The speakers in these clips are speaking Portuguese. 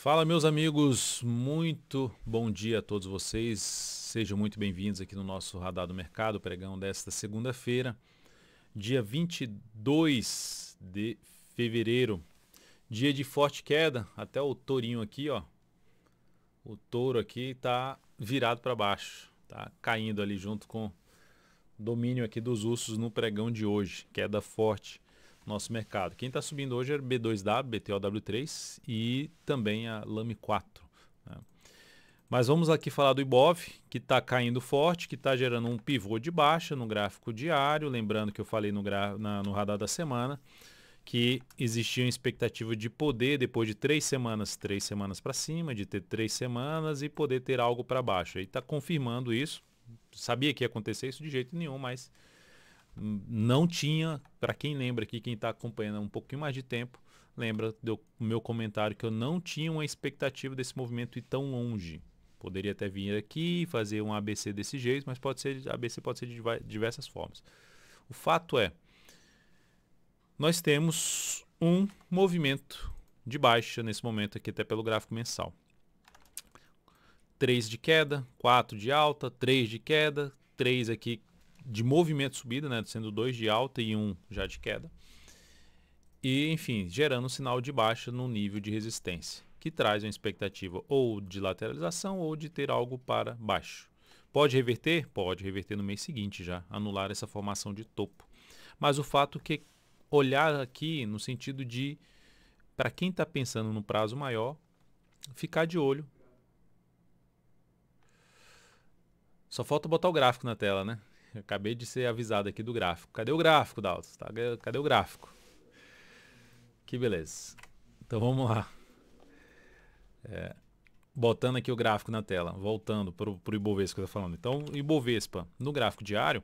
Fala, meus amigos, muito bom dia a todos vocês. Sejam muito bem-vindos aqui no nosso Radar do Mercado, pregão desta segunda-feira, dia 22 de fevereiro. Dia de forte queda, até o tourinho aqui, ó. O touro aqui tá virado para baixo, tá caindo ali junto com domínio aqui dos ursos no pregão de hoje, queda forte nosso mercado. Quem está subindo hoje é B2W, BTOW3 e também a LAME4. Né? Mas vamos aqui falar do IBOV, que está caindo forte, que está gerando um pivô de baixa no gráfico diário. Lembrando que eu falei no, na, no radar da semana que existia uma expectativa de poder, depois de três semanas, três semanas para cima, de ter três semanas e poder ter algo para baixo. E está confirmando isso. Sabia que ia acontecer isso de jeito nenhum, mas não tinha, para quem lembra aqui, quem está acompanhando um pouquinho mais de tempo, lembra do meu comentário que eu não tinha uma expectativa desse movimento ir tão longe. Poderia até vir aqui fazer um ABC desse jeito, mas pode ser ABC pode ser de diversas formas. O fato é, nós temos um movimento de baixa nesse momento aqui até pelo gráfico mensal. 3 de queda, 4 de alta, 3 de queda, 3 aqui de movimento subida, né, sendo dois de alta e um já de queda. E, enfim, gerando um sinal de baixa no nível de resistência, que traz uma expectativa ou de lateralização ou de ter algo para baixo. Pode reverter? Pode reverter no mês seguinte já, anular essa formação de topo. Mas o fato que olhar aqui no sentido de, para quem está pensando no prazo maior, ficar de olho. Só falta botar o gráfico na tela, né? acabei de ser avisado aqui do gráfico. Cadê o gráfico, Dalton? Tá? Cadê o gráfico? Que beleza. Então vamos lá. É, botando aqui o gráfico na tela, voltando para o Ibovespa que eu estou falando. Então, Ibovespa, no gráfico diário,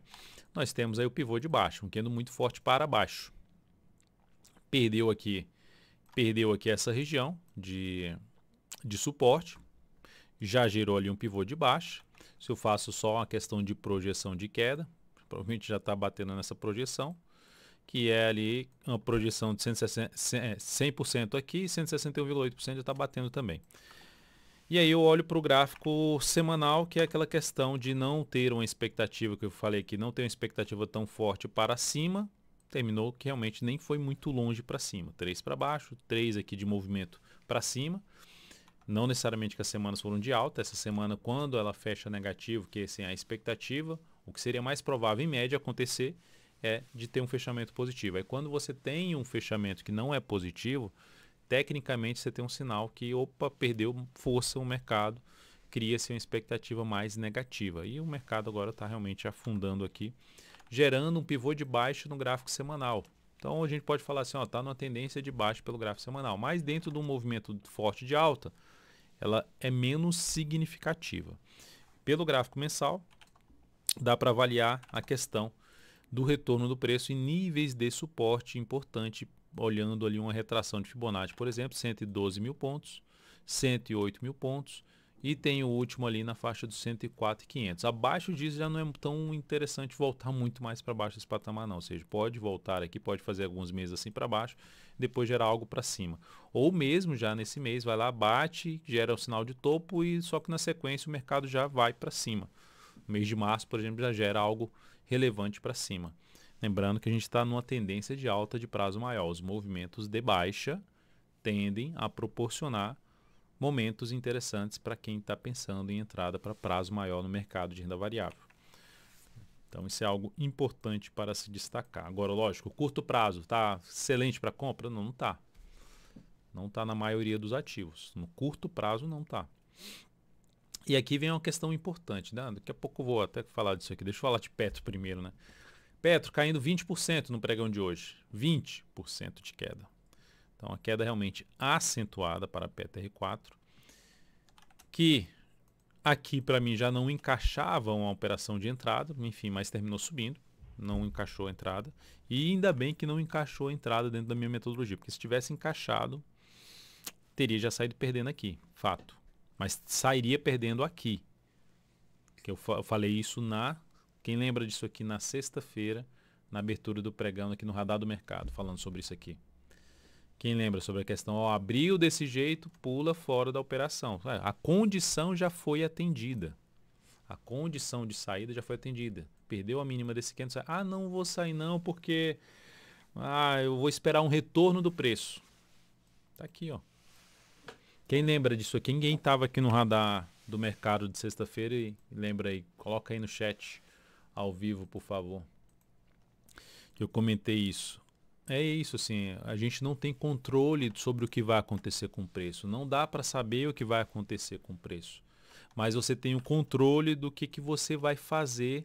nós temos aí o pivô de baixo, um candle muito forte para baixo. Perdeu aqui, perdeu aqui essa região de, de suporte, já gerou ali um pivô de baixo se eu faço só uma questão de projeção de queda, provavelmente já está batendo nessa projeção, que é ali uma projeção de 160, 100% é, aqui e 161,8% já está batendo também. E aí eu olho para o gráfico semanal, que é aquela questão de não ter uma expectativa, que eu falei aqui, não ter uma expectativa tão forte para cima, terminou que realmente nem foi muito longe para cima. 3 para baixo, 3 aqui de movimento para cima. Não necessariamente que as semanas foram de alta, essa semana quando ela fecha negativo, que assim, é a expectativa, o que seria mais provável em média acontecer é de ter um fechamento positivo. Aí quando você tem um fechamento que não é positivo, tecnicamente você tem um sinal que, opa, perdeu força o mercado, cria-se uma expectativa mais negativa. E o mercado agora está realmente afundando aqui, gerando um pivô de baixo no gráfico semanal. Então a gente pode falar assim, está tá numa tendência de baixo pelo gráfico semanal, mas dentro de um movimento forte de alta, ela é menos significativa. Pelo gráfico mensal, dá para avaliar a questão do retorno do preço em níveis de suporte importante, olhando ali uma retração de Fibonacci, por exemplo, 112 mil pontos, 108 mil pontos, e tem o último ali na faixa dos 104,500. Abaixo disso já não é tão interessante voltar muito mais para baixo desse patamar, não. Ou seja, pode voltar aqui, pode fazer alguns meses assim para baixo, depois gerar algo para cima. Ou mesmo já nesse mês, vai lá, bate, gera o um sinal de topo e só que na sequência o mercado já vai para cima. No mês de março, por exemplo, já gera algo relevante para cima. Lembrando que a gente está numa tendência de alta de prazo maior. Os movimentos de baixa tendem a proporcionar momentos interessantes para quem está pensando em entrada para prazo maior no mercado de renda variável. Então isso é algo importante para se destacar. Agora, lógico, curto prazo está excelente para compra? Não, tá. não está. Não está na maioria dos ativos. No curto prazo não está. E aqui vem uma questão importante, né? daqui a pouco eu vou até falar disso aqui. Deixa eu falar de Petro primeiro, né? Petro caindo 20% no pregão de hoje. 20% de queda. Então a queda realmente acentuada para a PTR4, que aqui para mim já não encaixava uma operação de entrada, enfim, mas terminou subindo, não encaixou a entrada. E ainda bem que não encaixou a entrada dentro da minha metodologia, porque se tivesse encaixado, teria já saído perdendo aqui, fato. Mas sairia perdendo aqui. Que eu, fa eu falei isso na. Quem lembra disso aqui na sexta-feira, na abertura do pregão aqui no Radar do Mercado, falando sobre isso aqui. Quem lembra sobre a questão, ó, abriu desse jeito, pula fora da operação. É, a condição já foi atendida. A condição de saída já foi atendida. Perdeu a mínima desse 500. Ah, não vou sair não porque ah, eu vou esperar um retorno do preço. Tá aqui, ó. Quem lembra disso aqui? Ninguém estava aqui no radar do mercado de sexta-feira e lembra aí, coloca aí no chat ao vivo, por favor. Eu comentei isso. É isso, assim, a gente não tem controle sobre o que vai acontecer com o preço. Não dá para saber o que vai acontecer com o preço. Mas você tem o controle do que, que você vai fazer.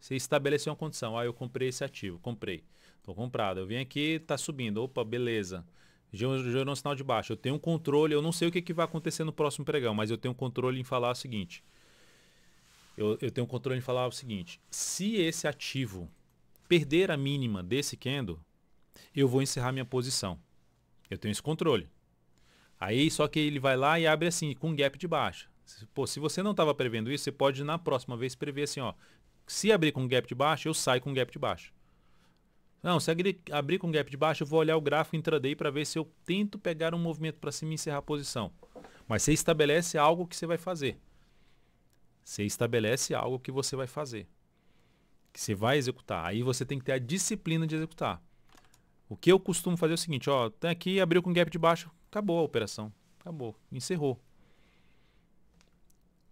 Você estabeleceu uma condição. Ah, eu comprei esse ativo, comprei. Estou comprado. Eu vim aqui, está subindo. Opa, beleza. Gerou um sinal de baixo. Eu tenho um controle, eu não sei o que, que vai acontecer no próximo pregão, mas eu tenho um controle em falar o seguinte. Eu, eu tenho um controle em falar o seguinte. Se esse ativo perder a mínima desse candle, eu vou encerrar minha posição. Eu tenho esse controle. Aí só que ele vai lá e abre assim, com um gap de baixa. Pô, se você não estava prevendo isso, você pode na próxima vez prever assim, ó. Se abrir com um gap de baixa, eu saio com um gap de baixa. Não, se abrir, abrir com um gap de baixa, eu vou olhar o gráfico intraday para ver se eu tento pegar um movimento para cima e encerrar a posição. Mas você estabelece algo que você vai fazer. Você estabelece algo que você vai fazer. Que você vai executar. Aí você tem que ter a disciplina de executar. O que eu costumo fazer é o seguinte, ó, tem aqui, abriu com gap de baixo, acabou a operação, acabou, encerrou.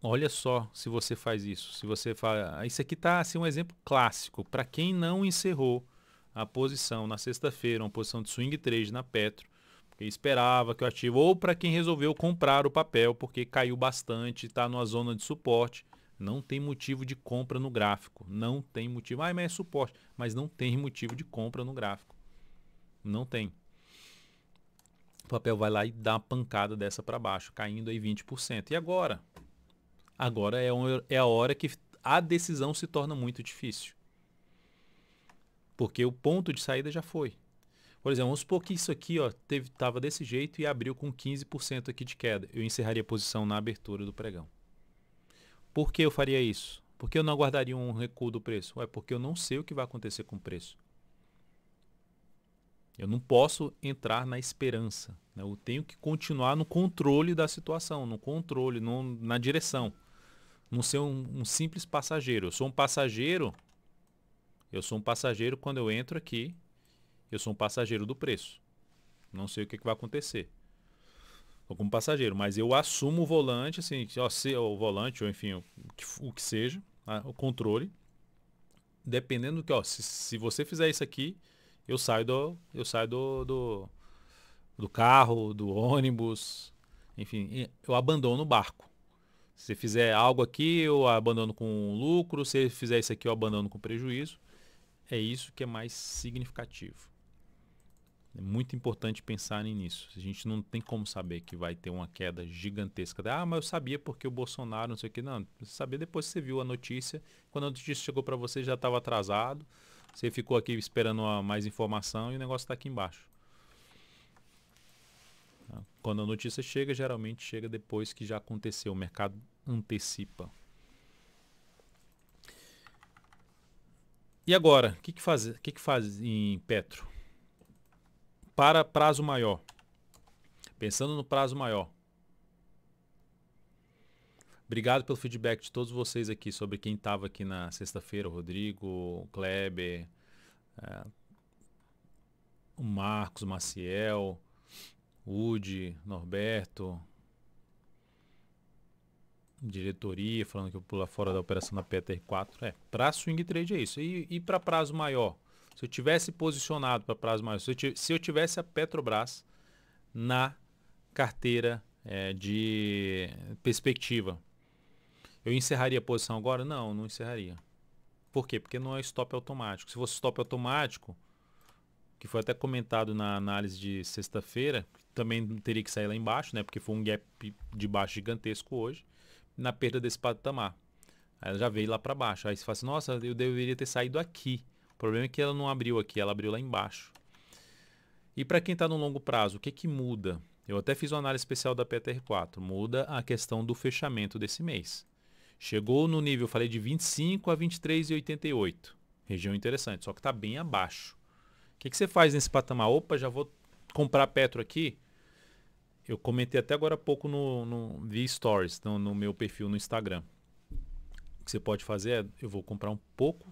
Olha só se você faz isso. Se você fala, ah, isso aqui tá assim um exemplo clássico para quem não encerrou a posição na sexta-feira, uma posição de swing trade na Petro, porque esperava que o ativo ou para quem resolveu comprar o papel porque caiu bastante, está numa zona de suporte, não tem motivo de compra no gráfico, não tem motivo. Ah, mas é suporte, mas não tem motivo de compra no gráfico. Não tem. O papel vai lá e dá uma pancada dessa para baixo, caindo aí 20%. E agora? Agora é, um, é a hora que a decisão se torna muito difícil. Porque o ponto de saída já foi. Por exemplo, vamos supor que isso aqui ó, teve, tava desse jeito e abriu com 15% aqui de queda. Eu encerraria a posição na abertura do pregão. Por que eu faria isso? Por que eu não aguardaria um recuo do preço? é porque eu não sei o que vai acontecer com o preço. Eu não posso entrar na esperança. Né? Eu tenho que continuar no controle da situação, no controle, no, na direção. Não ser um, um simples passageiro. Eu sou um passageiro. Eu sou um passageiro quando eu entro aqui. Eu sou um passageiro do preço. Não sei o que, que vai acontecer. Estou como passageiro, mas eu assumo o volante, assim, ó, se, o volante, ou enfim, o que, o que seja, a, o controle. Dependendo do que, ó, se, se você fizer isso aqui, eu saio do. Eu saio do, do, do carro, do ônibus, enfim, eu abandono o barco. Se fizer algo aqui, eu abandono com lucro, se fizer isso aqui, eu abandono com prejuízo. É isso que é mais significativo. É muito importante pensar nisso. A gente não tem como saber que vai ter uma queda gigantesca. Ah, mas eu sabia porque o Bolsonaro, não sei o que. Não, você sabia depois que você viu a notícia. Quando a notícia chegou para você, já estava atrasado. Você ficou aqui esperando mais informação e o negócio está aqui embaixo. Quando a notícia chega, geralmente chega depois que já aconteceu. O mercado antecipa. E agora, o que, que, faz, que, que faz em Petro? Para prazo maior. Pensando no prazo maior. Obrigado pelo feedback de todos vocês aqui sobre quem estava aqui na sexta-feira, o Rodrigo, o Kleber, é, o Marcos, o Maciel, o Udi, Norberto, diretoria falando que eu pular fora da operação da PTR4. É, para swing trade é isso. E, e para prazo maior? Se eu tivesse posicionado para prazo maior, se eu, tivesse, se eu tivesse a Petrobras na carteira é, de perspectiva, eu encerraria a posição agora? Não, não encerraria. Por quê? Porque não é stop automático. Se fosse stop automático, que foi até comentado na análise de sexta-feira, também teria que sair lá embaixo, né? Porque foi um gap de baixo gigantesco hoje, na perda desse patamar. Aí ela já veio lá para baixo. Aí você fala assim, nossa, eu deveria ter saído aqui. O problema é que ela não abriu aqui, ela abriu lá embaixo. E para quem está no longo prazo, o que, que muda? Eu até fiz uma análise especial da PTR4. Muda a questão do fechamento desse mês. Chegou no nível, falei, de 25 a 23,88. Região interessante, só que está bem abaixo. O que, que você faz nesse patamar? Opa, já vou comprar Petro aqui. Eu comentei até agora há pouco no, no vi Stories, no, no meu perfil no Instagram. O que você pode fazer é, eu vou comprar um pouco,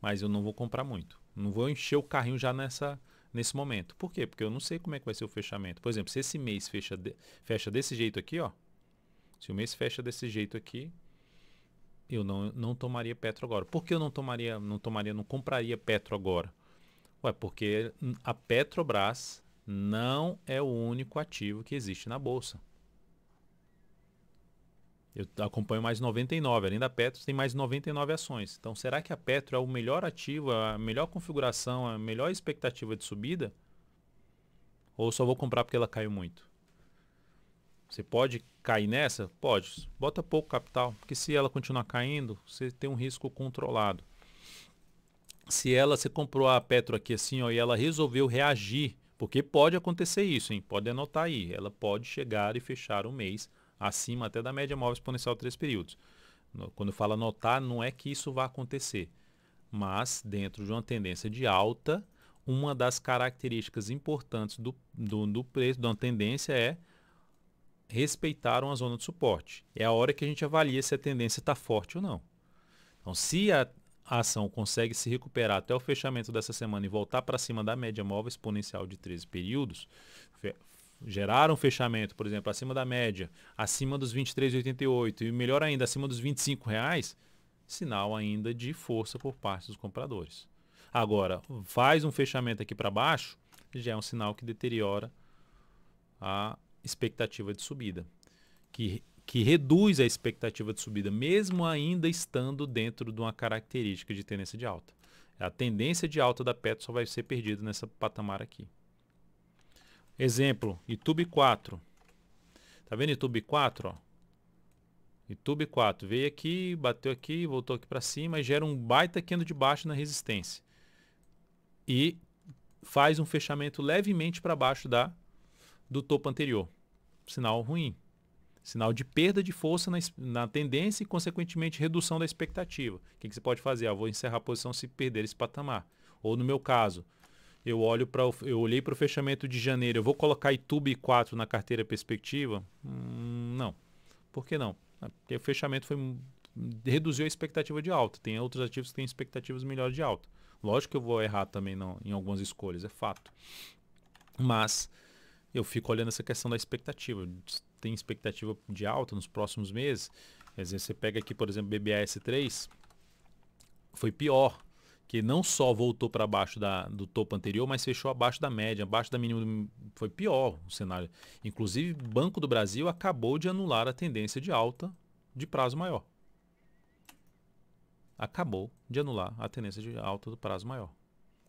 mas eu não vou comprar muito. Não vou encher o carrinho já nessa, nesse momento. Por quê? Porque eu não sei como é que vai ser o fechamento. Por exemplo, se esse mês fecha, de, fecha desse jeito aqui, ó. Se o mês fecha desse jeito aqui, eu não, não tomaria Petro agora. Por que eu não tomaria, não tomaria, não compraria Petro agora? Ué, porque a Petrobras não é o único ativo que existe na bolsa. Eu acompanho mais 99, além da Petro, tem mais 99 ações. Então, será que a Petro é o melhor ativo, a melhor configuração, a melhor expectativa de subida? Ou só vou comprar porque ela caiu muito? Você pode cair nessa? Pode. Bota pouco capital, porque se ela continuar caindo, você tem um risco controlado. Se ela, você comprou a Petro aqui assim, ó, e ela resolveu reagir, porque pode acontecer isso, hein? Pode anotar aí. Ela pode chegar e fechar o um mês acima até da média móvel exponencial de três períodos. quando quando fala anotar, não é que isso vá acontecer, mas dentro de uma tendência de alta, uma das características importantes do, do, do preço, de uma tendência é respeitaram a zona de suporte. É a hora que a gente avalia se a tendência está forte ou não. Então, se a, a ação consegue se recuperar até o fechamento dessa semana e voltar para cima da média móvel exponencial de 13 períodos, fe, gerar um fechamento, por exemplo, acima da média, acima dos 23,88 e melhor ainda, acima dos 25 reais, sinal ainda de força por parte dos compradores. Agora, faz um fechamento aqui para baixo, já é um sinal que deteriora a expectativa de subida, que, que reduz a expectativa de subida, mesmo ainda estando dentro de uma característica de tendência de alta. A tendência de alta da Petro só vai ser perdida nessa patamar aqui. Exemplo, YouTube 4. Tá vendo YouTube 4? Ó? YouTube 4 veio aqui, bateu aqui, voltou aqui para cima e gera um baita candle de baixo na resistência. E faz um fechamento levemente para baixo da do topo anterior. Sinal ruim. Sinal de perda de força na, na tendência e, consequentemente, redução da expectativa. O que, que você pode fazer? Ah, vou encerrar a posição se perder esse patamar. Ou, no meu caso, eu olho para eu olhei para o fechamento de janeiro, eu vou colocar Itube 4 na carteira perspectiva? Hum, não. Por que não? É, porque o fechamento foi reduziu a expectativa de alta. Tem outros ativos que têm expectativas melhores de alta. Lógico que eu vou errar também não, em algumas escolhas, é fato. Mas eu fico olhando essa questão da expectativa. Tem expectativa de alta nos próximos meses? Quer dizer, você pega aqui, por exemplo, BBAS3, foi pior, que não só voltou para baixo da, do topo anterior, mas fechou abaixo da média, abaixo da mínima. Foi pior o cenário. Inclusive, Banco do Brasil acabou de anular a tendência de alta de prazo maior. Acabou de anular a tendência de alta do prazo maior.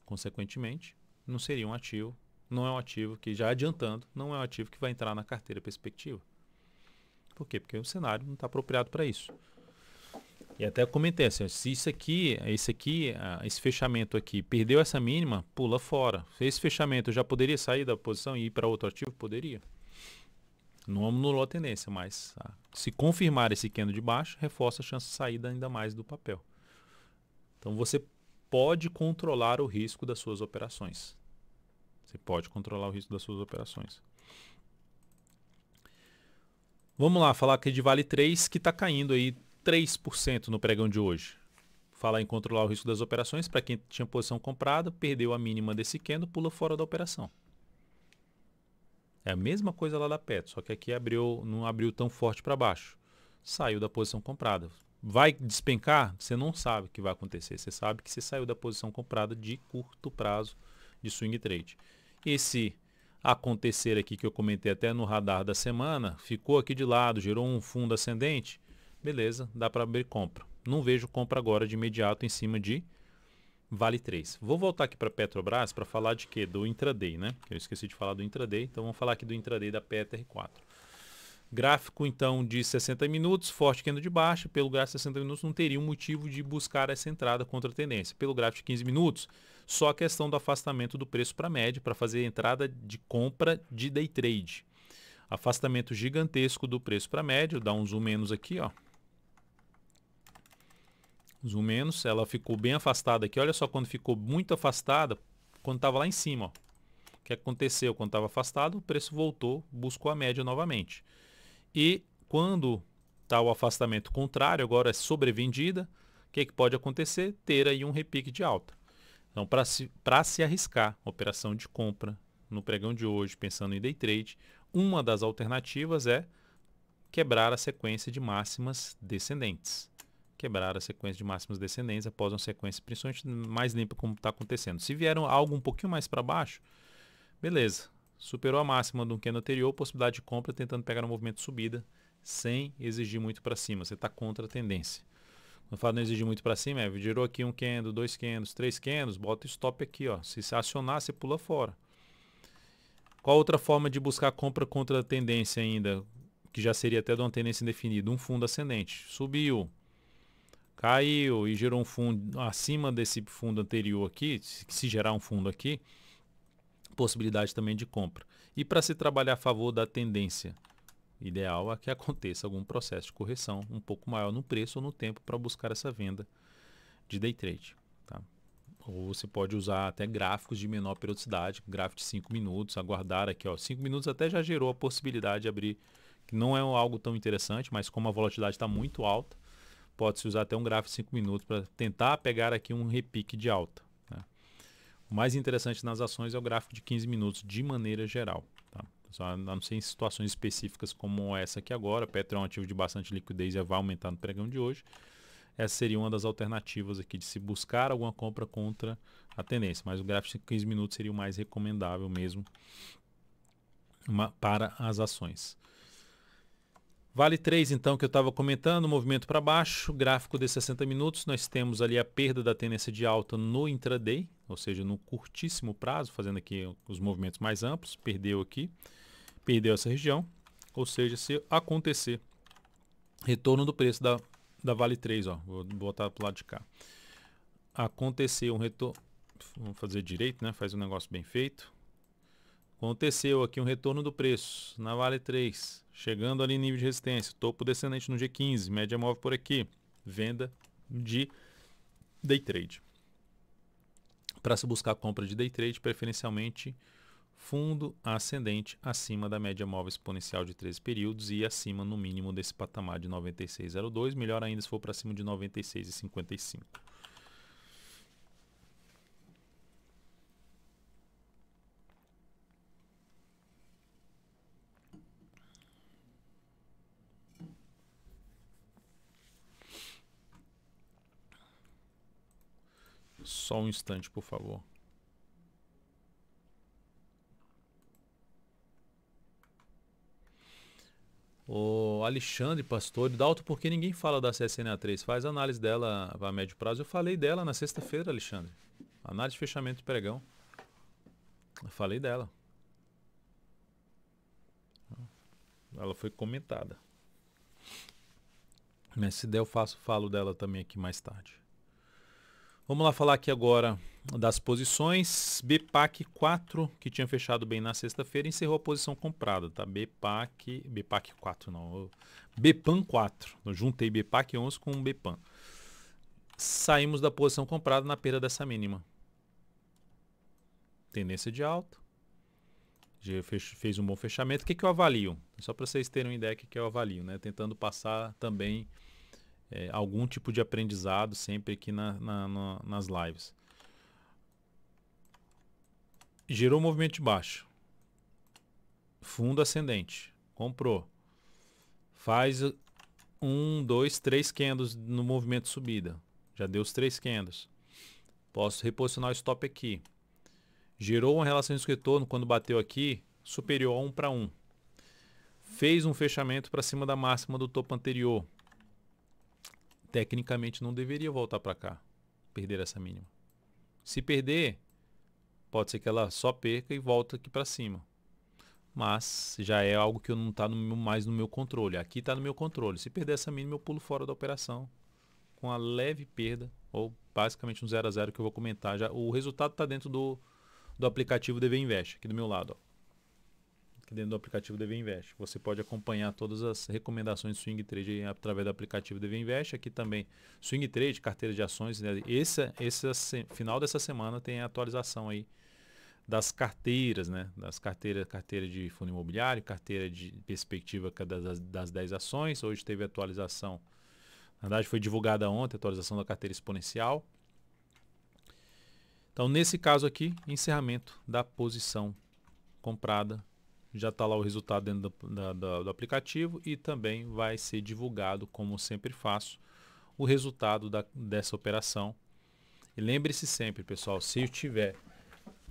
Consequentemente, não seria um ativo não é um ativo que, já adiantando, não é um ativo que vai entrar na carteira perspectiva. Por quê? Porque o cenário não está apropriado para isso. E até comentei assim, se isso aqui, esse aqui, ah, esse fechamento aqui perdeu essa mínima, pula fora. Esse fechamento já poderia sair da posição e ir para outro ativo? Poderia. Não anulou a tendência, mas ah, se confirmar esse candle de baixo, reforça a chance de saída ainda mais do papel. Então você pode controlar o risco das suas operações. Você pode controlar o risco das suas operações. Vamos lá, falar aqui de Vale 3, que está caindo aí 3% no pregão de hoje. Falar em controlar o risco das operações, para quem tinha posição comprada, perdeu a mínima desse candle, pula fora da operação. É a mesma coisa lá da PET, só que aqui abriu, não abriu tão forte para baixo. Saiu da posição comprada. Vai despencar? Você não sabe o que vai acontecer. Você sabe que você saiu da posição comprada de curto prazo de swing trade. Esse acontecer aqui que eu comentei até no radar da semana, ficou aqui de lado, gerou um fundo ascendente, beleza, dá para abrir compra. Não vejo compra agora de imediato em cima de Vale 3. Vou voltar aqui para Petrobras para falar de quê? Do intraday, né? Eu esqueci de falar do intraday, então vamos falar aqui do intraday da petr 4 Gráfico então de 60 minutos, forte queda de baixa, pelo gráfico de 60 minutos não teria um motivo de buscar essa entrada contra a tendência. Pelo gráfico de 15 minutos, só a questão do afastamento do preço para média para fazer entrada de compra de day trade. Afastamento gigantesco do preço para média, dá um zoom menos aqui, ó. Zoom menos, ela ficou bem afastada aqui. Olha só quando ficou muito afastada, quando estava lá em cima, ó. O que aconteceu quando estava afastado? O preço voltou, buscou a média novamente. E quando está o afastamento contrário, agora é sobrevendida, o que, que pode acontecer? Ter aí um repique de alta. Então, para se, se arriscar, operação de compra no pregão de hoje, pensando em day trade, uma das alternativas é quebrar a sequência de máximas descendentes. Quebrar a sequência de máximas descendentes após uma sequência principalmente mais limpa, como está acontecendo. Se vieram algo um pouquinho mais para baixo, beleza. Superou a máxima do candle anterior, possibilidade de compra, tentando pegar um movimento de subida, sem exigir muito para cima. Você está contra a tendência. Não fato não exige muito para cima, é, girou aqui um candle, dois candles, três candles, bota stop aqui, ó. Se acionar, você pula fora. Qual outra forma de buscar compra contra a tendência ainda? Que já seria até de uma tendência indefinida. Um fundo ascendente. Subiu, caiu e gerou um fundo acima desse fundo anterior aqui, se gerar um fundo aqui, possibilidade também de compra. E para se trabalhar a favor da tendência, ideal é que aconteça algum processo de correção um pouco maior no preço ou no tempo para buscar essa venda de day trade. Tá? Ou você pode usar até gráficos de menor periodicidade, gráfico de 5 minutos, aguardar aqui. 5 minutos até já gerou a possibilidade de abrir, que não é algo tão interessante, mas como a volatilidade está muito alta, pode-se usar até um gráfico de 5 minutos para tentar pegar aqui um repique de alta. Né? O mais interessante nas ações é o gráfico de 15 minutos de maneira geral. Só, a não ser em situações específicas como essa aqui agora, Petro é um ativo de bastante liquidez e vai aumentar no pregão de hoje. Essa seria uma das alternativas aqui de se buscar alguma compra contra a tendência. Mas o gráfico de 15 minutos seria o mais recomendável mesmo para as ações. Vale 3, então, que eu estava comentando, movimento para baixo, gráfico de 60 minutos, nós temos ali a perda da tendência de alta no intraday, ou seja, no curtíssimo prazo, fazendo aqui os movimentos mais amplos, perdeu aqui perdeu essa região, ou seja, se acontecer retorno do preço da, da Vale 3, ó, vou botar para o lado de cá. Aconteceu um retorno, vamos fazer direito, né? Faz um negócio bem feito. Aconteceu aqui um retorno do preço na Vale 3, chegando ali nível de resistência, topo descendente no G15, média móvel por aqui, venda de day trade. Para se buscar compra de day trade, preferencialmente fundo ascendente acima da média móvel exponencial de 13 períodos e acima no mínimo desse patamar de 96,02, melhor ainda se for para cima de 96,55. Só um instante, por favor. o Alexandre Pastor, de Dalto, porque ninguém fala da CSNA3, faz análise dela a médio prazo. Eu falei dela na sexta-feira, Alexandre. Análise de fechamento do pregão. Eu falei dela. Ela foi comentada. Mas se der, eu faço, falo dela também aqui mais tarde. Vamos lá falar aqui agora das posições. BPAC 4, que tinha fechado bem na sexta-feira, encerrou a posição comprada, tá? BPAC, BPAC 4 não, BPAN 4. Eu juntei BPAC 11 com BPAN. Saímos da posição comprada na perda dessa mínima. Tendência de alta. Já fez um bom fechamento. O que, que eu avalio? Só para vocês terem uma ideia do que, que eu avalio, né? Tentando passar também é, algum tipo de aprendizado sempre aqui na, na, na, nas lives. Gerou movimento de baixo. Fundo ascendente. Comprou. Faz um, dois, três candles no movimento subida. Já deu os três candles. Posso reposicionar o stop aqui. Gerou uma relação de retorno quando bateu aqui superior a 1 para 1. Fez um fechamento para cima da máxima do topo anterior tecnicamente não deveria voltar para cá, perder essa mínima. Se perder, pode ser que ela só perca e volta aqui para cima. Mas já é algo que não está mais no meu controle. Aqui está no meu controle. Se perder essa mínima, eu pulo fora da operação com a leve perda ou basicamente um 0 a 0 que eu vou comentar já. O resultado está dentro do, do aplicativo DV Invest, aqui do meu lado. Ó aqui dentro do aplicativo DV Invest. Você pode acompanhar todas as recomendações swing trade através do aplicativo DV Invest. Aqui também swing trade, carteira de ações. Né? Esse, esse final dessa semana tem a atualização aí das carteiras, né? Das carteiras, carteira de fundo imobiliário, carteira de perspectiva é das, das 10 ações. Hoje teve atualização. Na verdade, foi divulgada ontem a atualização da carteira exponencial. Então, nesse caso aqui, encerramento da posição comprada já está lá o resultado dentro do, da, do, aplicativo e também vai ser divulgado, como sempre faço, o resultado da, dessa operação. E lembre-se sempre, pessoal, se eu tiver,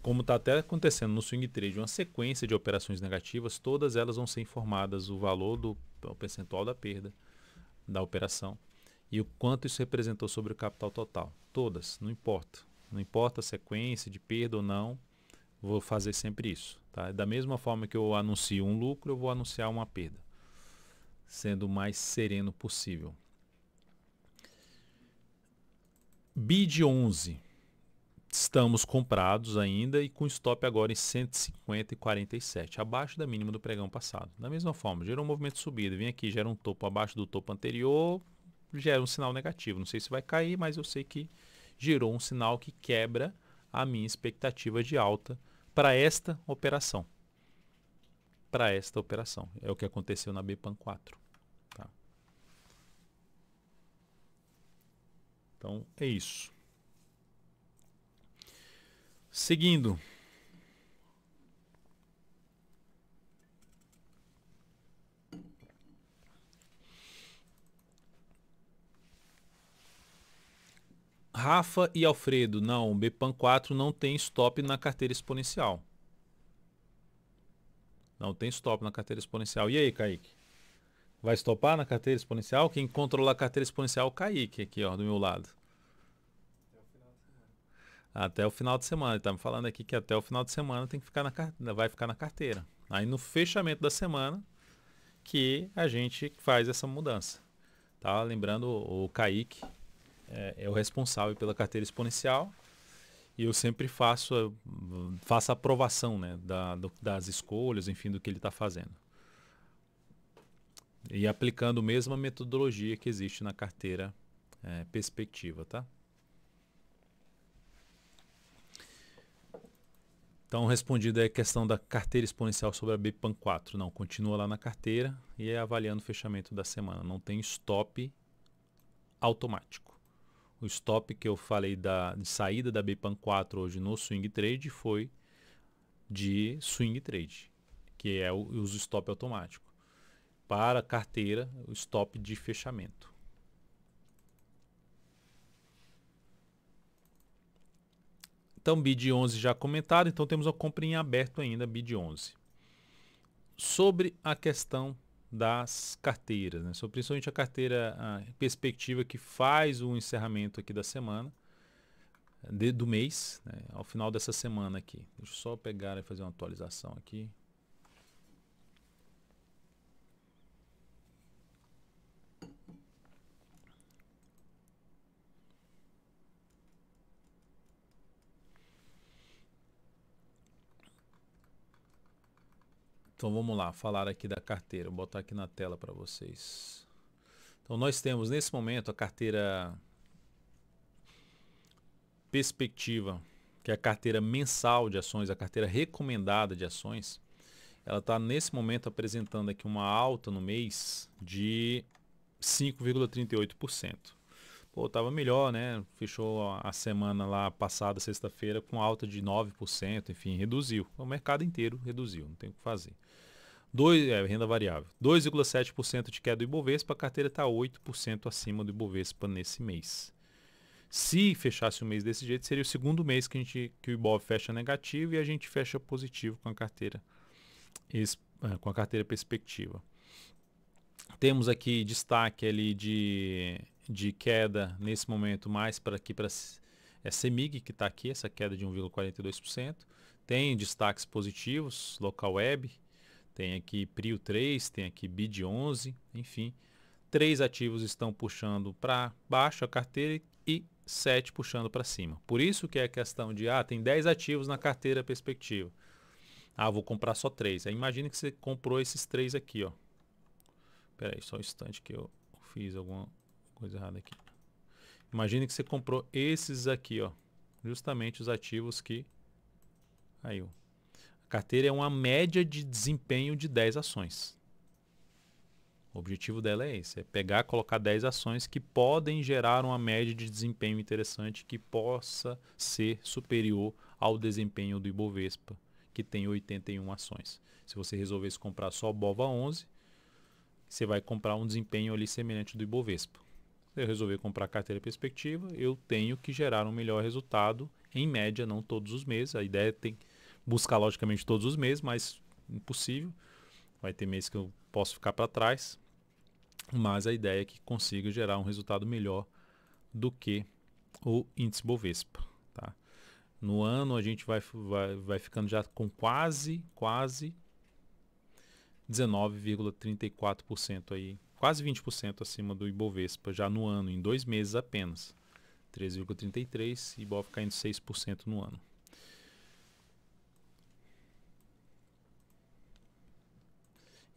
como está até acontecendo no swing trade, uma sequência de operações negativas, todas elas vão ser informadas o valor do o percentual da perda da operação e o quanto isso representou sobre o capital total. Todas, não importa. Não importa a sequência de perda ou não, Vou fazer sempre isso. Tá? Da mesma forma que eu anuncio um lucro, eu vou anunciar uma perda. Sendo o mais sereno possível. BID 11. Estamos comprados ainda e com stop agora em 150,47, abaixo da mínima do pregão passado. Da mesma forma, gerou um movimento subido, vem aqui, gera um topo abaixo do topo anterior, gera um sinal negativo. Não sei se vai cair, mas eu sei que gerou um sinal que quebra a minha expectativa de alta para esta operação. Para esta operação. É o que aconteceu na BPAN 4. Tá? Então é isso. Seguindo, Rafa e Alfredo, não, o BPAN 4 não tem stop na carteira exponencial. Não tem stop na carteira exponencial. E aí, Kaique? Vai stopar na carteira exponencial? Quem controla a carteira exponencial é o Kaique aqui, ó, do meu lado. Até o final de semana. Ele tá me falando aqui que até o final de semana tem que ficar na vai ficar na carteira. Aí no fechamento da semana que a gente faz essa mudança. Tá? Lembrando o Kaique, é, é o responsável pela carteira exponencial e eu sempre faço, faço a aprovação né, da, do, das escolhas, enfim, do que ele está fazendo. E aplicando a mesma metodologia que existe na carteira é, perspectiva, tá? Então, respondida a questão da carteira exponencial sobre a BPAN 4. Não, continua lá na carteira e é avaliando o fechamento da semana. Não tem stop automático. O stop que eu falei da, de saída da BPAN 4 hoje no swing trade foi de swing trade, que é o uso stop automático. Para carteira, o stop de fechamento. Então, BID 11 já comentado, então temos a compra em aberto ainda, BID 11. Sobre a questão das carteiras, né? Sobre principalmente a carteira a perspectiva que faz o encerramento aqui da semana, de, do mês, né? ao final dessa semana aqui. Deixa eu só pegar e fazer uma atualização aqui. Então vamos lá, falar aqui da carteira. Vou botar aqui na tela para vocês. Então nós temos nesse momento a carteira perspectiva, que é a carteira mensal de ações, a carteira recomendada de ações. Ela está nesse momento apresentando aqui uma alta no mês de 5,38%. Pô, estava melhor, né? Fechou a semana lá passada, sexta-feira, com alta de 9%, enfim, reduziu. O mercado inteiro reduziu, não tem o que fazer. Dois, é, renda variável. 2,7% de queda do Ibovespa, a carteira está 8% acima do Ibovespa nesse mês. Se fechasse o mês desse jeito, seria o segundo mês que, a gente, que o Ibov fecha negativo e a gente fecha positivo com a carteira, é, com a carteira perspectiva. Temos aqui destaque ali de, de queda nesse momento mais para aqui para é Semig que está aqui, essa queda de 1,42%. Tem destaques positivos, local web, tem aqui PRIO 3, tem aqui BID 11, enfim. Três ativos estão puxando para baixo a carteira e sete puxando para cima. Por isso que é a questão de, ah, tem 10 ativos na carteira perspectiva. Ah, vou comprar só três. Aí imagina que você comprou esses três aqui, ó. Pera aí, só um instante que eu fiz alguma coisa errada aqui. Imagine que você comprou esses aqui, ó. Justamente os ativos que ó carteira é uma média de desempenho de 10 ações. O objetivo dela é esse: é pegar, colocar 10 ações que podem gerar uma média de desempenho interessante que possa ser superior ao desempenho do Ibovespa, que tem 81 ações. Se você resolvesse comprar só Bova 11, você vai comprar um desempenho ali semelhante ao do Ibovespa. Se eu resolver comprar carteira perspectiva, eu tenho que gerar um melhor resultado, em média, não todos os meses. A ideia é ter buscar logicamente todos os meses, mas impossível. Vai ter meses que eu posso ficar para trás, mas a ideia é que consiga gerar um resultado melhor do que o índice Bovespa. Tá? No ano a gente vai, vai, vai ficando já com quase, quase 19,34% aí, quase 20% acima do Ibovespa já no ano, em dois meses apenas. 13,33% e Ibov caindo 6% no ano.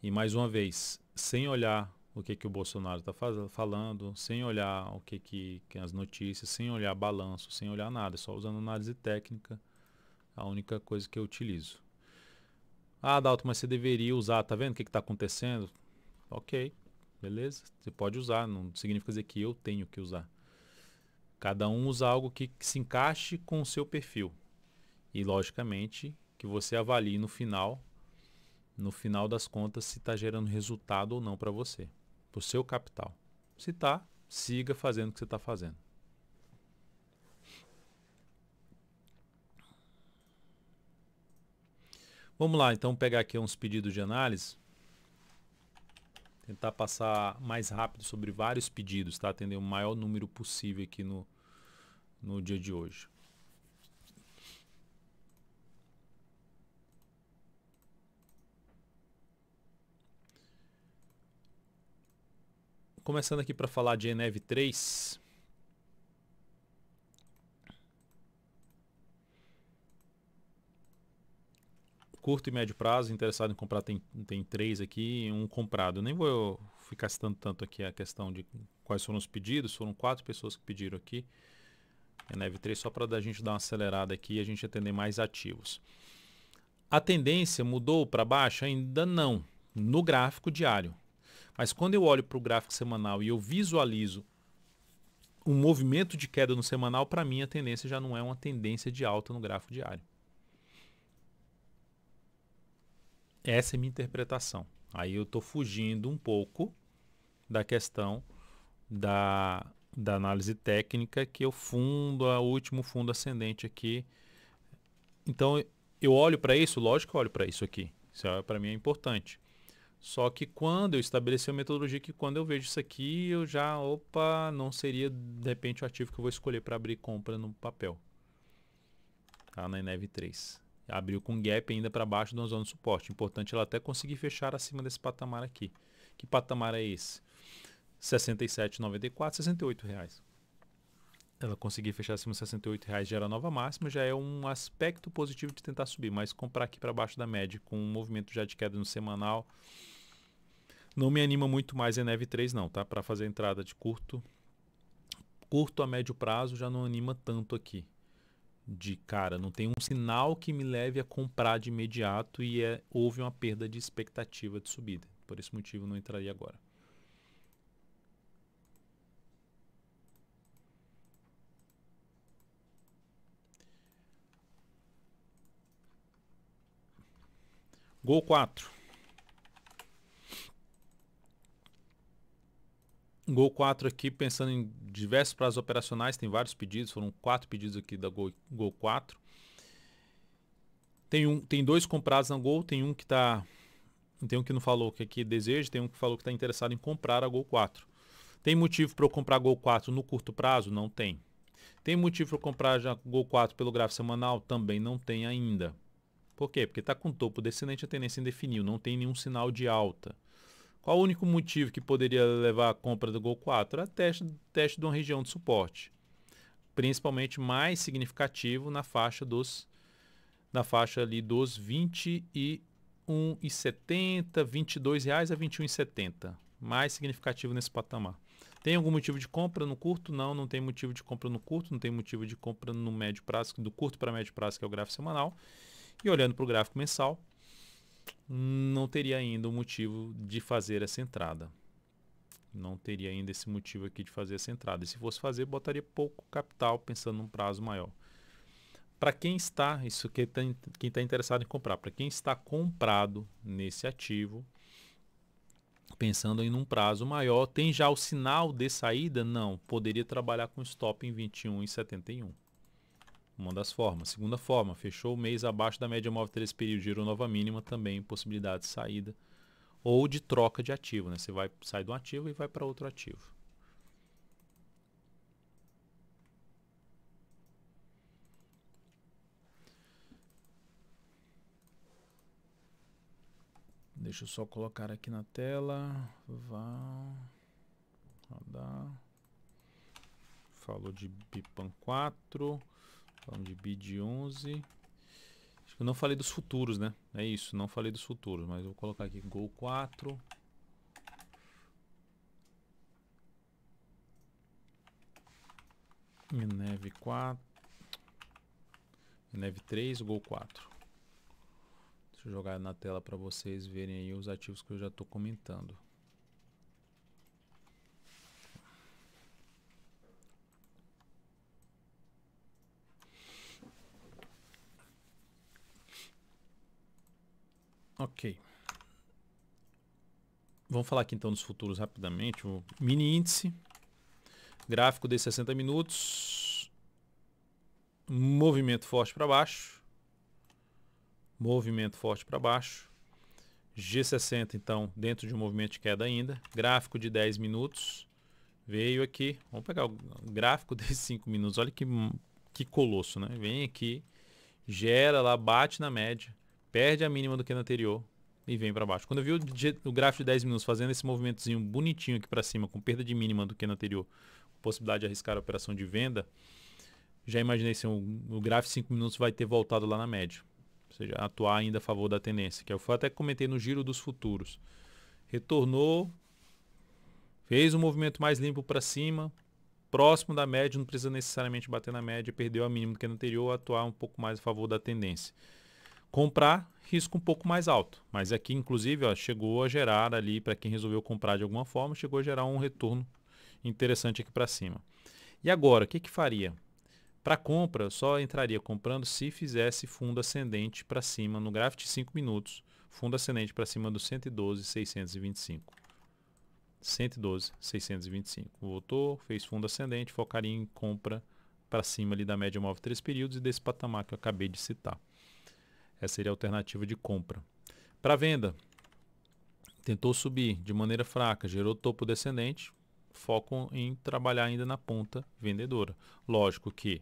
E mais uma vez, sem olhar o que, que o Bolsonaro está falando, sem olhar o que, que, que, as notícias, sem olhar balanço, sem olhar nada, só usando análise técnica, a única coisa que eu utilizo. Ah, Dalton, mas você deveria usar, tá vendo o que está acontecendo? Ok, beleza, você pode usar, não significa dizer que eu tenho que usar. Cada um usa algo que, que se encaixe com o seu perfil. E, logicamente, que você avalie no final no final das contas, se está gerando resultado ou não para você, para o seu capital. Se está, siga fazendo o que você está fazendo. Vamos lá, então pegar aqui uns pedidos de análise. Tentar passar mais rápido sobre vários pedidos, tá? Atender o maior número possível aqui no, no dia de hoje. começando aqui para falar de Enev 3. Curto e médio prazo, interessado em comprar tem, tem três aqui, um comprado. Nem vou ficar citando tanto aqui a questão de quais foram os pedidos, foram quatro pessoas que pediram aqui. Enev 3 só para a gente dar uma acelerada aqui e a gente atender mais ativos. A tendência mudou para baixo? Ainda não, no gráfico diário. Mas quando eu olho para o gráfico semanal e eu visualizo um movimento de queda no semanal, para mim a tendência já não é uma tendência de alta no gráfico diário. Essa é minha interpretação. Aí eu estou fugindo um pouco da questão da, da análise técnica, que é o fundo, o último fundo ascendente aqui. Então eu olho para isso, lógico que eu olho para isso aqui. Isso é, para mim é importante. Só que quando eu estabeleci a metodologia que quando eu vejo isso aqui, eu já, opa, não seria de repente o ativo que eu vou escolher para abrir compra no papel. Tá na Enev 3. Abriu com gap ainda para baixo de uma zona de suporte. Importante ela até conseguir fechar acima desse patamar aqui. Que patamar é esse? R$ 67,94, R$ reais. Ela conseguir fechar acima de R$ reais gera nova máxima, já é um aspecto positivo de tentar subir, mas comprar aqui para baixo da média com um movimento já de queda no semanal, não me anima muito mais neve 3 não, tá? Para fazer entrada de curto, curto a médio prazo já não anima tanto aqui. De cara, não tem um sinal que me leve a comprar de imediato e é, houve uma perda de expectativa de subida. Por esse motivo não entraria agora. Gol 4. Gol 4 aqui, pensando em diversos prazos operacionais, tem vários pedidos, foram quatro pedidos aqui da Gol, Gol 4. Tem, um, tem dois comprados na Gol, tem um que tá. Tem um que não falou que aqui é deseja, tem um que falou que está interessado em comprar a Gol 4. Tem motivo para eu comprar Gol 4 no curto prazo? Não tem. Tem motivo para eu comprar já Gol 4 pelo gráfico semanal? Também não tem ainda. Por quê? Porque está com topo descendente, a tendência indefinida não tem nenhum sinal de alta. Qual o único motivo que poderia levar a compra do Gol 4? É teste, teste de uma região de suporte, principalmente mais significativo na faixa dos na faixa ali dos 21,70, 22 reais a 21,70, mais significativo nesse patamar. Tem algum motivo de compra no curto? Não, não tem motivo de compra no curto, não tem motivo de compra no médio prazo, do curto para médio prazo, que é o gráfico semanal. E olhando para o gráfico mensal, não teria ainda o motivo de fazer essa entrada. Não teria ainda esse motivo aqui de fazer essa entrada. E se fosse fazer, botaria pouco capital, pensando num prazo maior. Para quem está, isso que tá quem está interessado em comprar, para quem está comprado nesse ativo, pensando em um prazo maior, tem já o sinal de saída? Não, poderia trabalhar com stop em 21 e 71. Uma das formas. Segunda forma, fechou o mês abaixo da média móvel 3 períodos, girou nova mínima, também possibilidade de saída. Ou de troca de ativo, né? Você vai, sai de um ativo e vai para outro ativo. Deixa eu só colocar aqui na tela. Vá Rodar. Falou de Bipan 4. Falamos de bid 11. Acho que eu não falei dos futuros, né? É isso, não falei dos futuros, mas vou colocar aqui Gol 4. Neve 4. Neve 3, Gol 4. Deixa eu jogar na tela para vocês verem aí os ativos que eu já estou comentando. Ok. Vamos falar aqui então dos futuros rapidamente. O mini índice, gráfico de 60 minutos, movimento forte para baixo, movimento forte para baixo, G60 então dentro de um movimento de queda ainda, gráfico de 10 minutos, veio aqui, vamos pegar o gráfico de 5 minutos, olha que, que colosso, né? Vem aqui, gera lá, bate na média, perde a mínima do que anterior e vem para baixo. Quando eu vi o, o, gráfico de 10 minutos fazendo esse movimentozinho bonitinho aqui para cima, com perda de mínima do que anterior, com possibilidade de arriscar a operação de venda, já imaginei se assim, o, o gráfico de 5 minutos vai ter voltado lá na média. Ou seja, atuar ainda a favor da tendência, que é eu até comentei no giro dos futuros. Retornou, fez um movimento mais limpo para cima, próximo da média, não precisa necessariamente bater na média, perdeu a mínima do que no anterior, atuar um pouco mais a favor da tendência. Comprar, risco um pouco mais alto. Mas aqui, é inclusive, ó, chegou a gerar ali, para quem resolveu comprar de alguma forma, chegou a gerar um retorno interessante aqui para cima. E agora, o que, que faria? Para compra, só entraria comprando se fizesse fundo ascendente para cima no gráfico de 5 minutos. Fundo ascendente para cima do 112.625. 112.625. Voltou, fez fundo ascendente, focaria em compra para cima ali da média móvel 3 períodos e desse patamar que eu acabei de citar. Essa seria a alternativa de compra. Para venda, tentou subir de maneira fraca, gerou topo descendente, foco em trabalhar ainda na ponta vendedora. Lógico que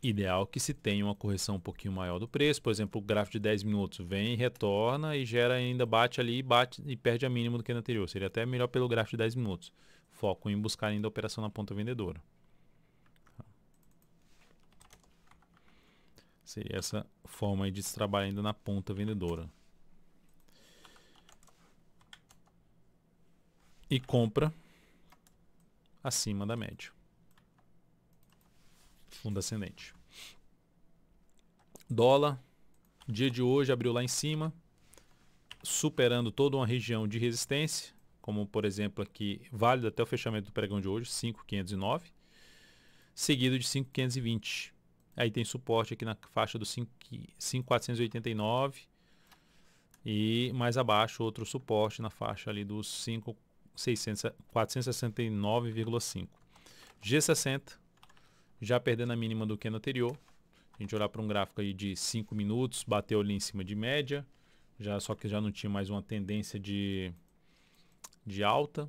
ideal que se tenha uma correção um pouquinho maior do preço, por exemplo, o gráfico de 10 minutos vem, retorna e gera ainda bate ali, bate e perde a mínima do que no anterior. Seria até melhor pelo gráfico de 10 minutos. Foco em buscar ainda a operação na ponta vendedora. Seria essa forma de se trabalhar ainda na ponta vendedora. E compra acima da média. Fundo ascendente. Dólar, dia de hoje abriu lá em cima, superando toda uma região de resistência, como por exemplo aqui, válido até o fechamento do pregão de hoje, 5,509, seguido de 5,520. Aí tem suporte aqui na faixa do 5,489 e mais abaixo outro suporte na faixa ali dos 5.469,5. G60 já perdendo a mínima do que é no anterior. A gente olhar para um gráfico aí de 5 minutos, bateu ali em cima de média, já só que já não tinha mais uma tendência de, de alta.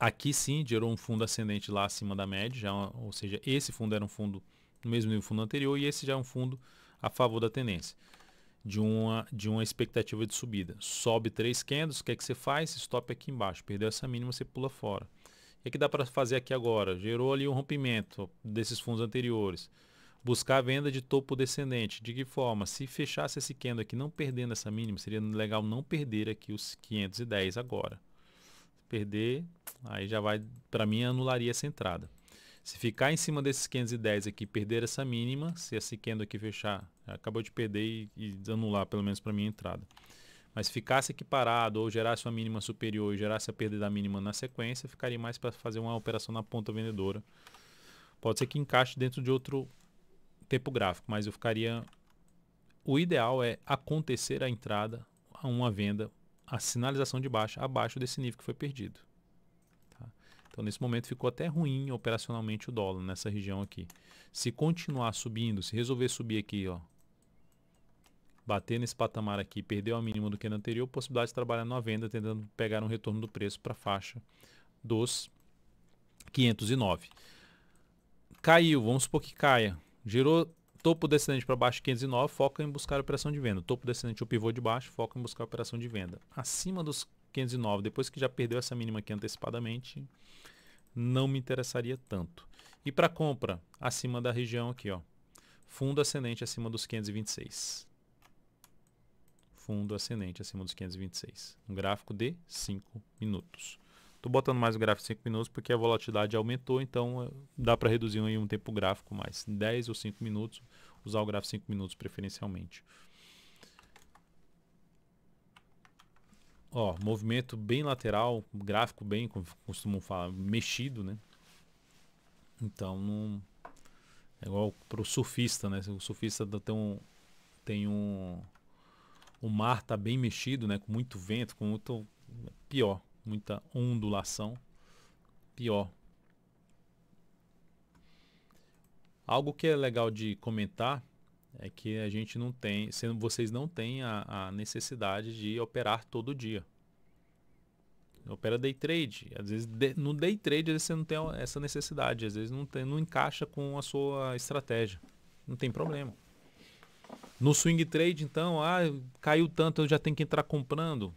Aqui sim gerou um fundo ascendente lá acima da média, já, ou seja, esse fundo era um fundo no mesmo nível do fundo anterior, e esse já é um fundo a favor da tendência, de uma, de uma expectativa de subida. Sobe três candles, o que é que você faz? Stop aqui embaixo, perdeu essa mínima, você pula fora. O que dá para fazer aqui agora? Gerou ali um rompimento desses fundos anteriores. Buscar a venda de topo descendente. De que forma? Se fechasse esse candle aqui, não perdendo essa mínima, seria legal não perder aqui os 510 agora. perder, aí já vai, para mim, anularia essa entrada. Se ficar em cima desses 510 aqui, perder essa mínima, se esse candle aqui fechar, acabou de perder e, e anular pelo menos para minha entrada. Mas se ficasse aqui parado ou gerasse uma mínima superior e gerasse a perda da mínima na sequência, ficaria mais para fazer uma operação na ponta vendedora. Pode ser que encaixe dentro de outro tempo gráfico, mas eu ficaria o ideal é acontecer a entrada a uma venda, a sinalização de baixa abaixo desse nível que foi perdido. Então, nesse momento, ficou até ruim operacionalmente o dólar nessa região aqui. Se continuar subindo, se resolver subir aqui, ó, bater nesse patamar aqui, perdeu a mínima do que no anterior, possibilidade de trabalhar numa venda, tentando pegar um retorno do preço para a faixa dos 509. Caiu, vamos supor que caia. Girou topo descendente para baixo 509, foca em buscar a operação de venda. Topo descendente ou pivô de baixo, foca em buscar a operação de venda. Acima dos 509. Depois que já perdeu essa mínima aqui antecipadamente, não me interessaria tanto. E para compra, acima da região aqui, ó. Fundo ascendente acima dos 526. Fundo ascendente acima dos 526. Um gráfico de 5 minutos. Estou botando mais o gráfico de 5 minutos porque a volatilidade aumentou, então eh, dá para reduzir aí um tempo gráfico mais. 10 ou 5 minutos, usar o gráfico 5 minutos preferencialmente. Ó, movimento bem lateral, gráfico bem, como costumam falar, mexido, né? Então não. É igual pro surfista, né? O surfista tem um. Tem um. O mar tá bem mexido, né? Com muito vento, com muito. Pior. Muita ondulação. Pior. Algo que é legal de comentar é que a gente não tem, vocês não têm a, a necessidade de operar todo dia. Opera day trade. Às vezes no day trade você não tem essa necessidade, às vezes não, tem, não encaixa com a sua estratégia. Não tem problema. No swing trade, então, ah, caiu tanto, eu já tenho que entrar comprando.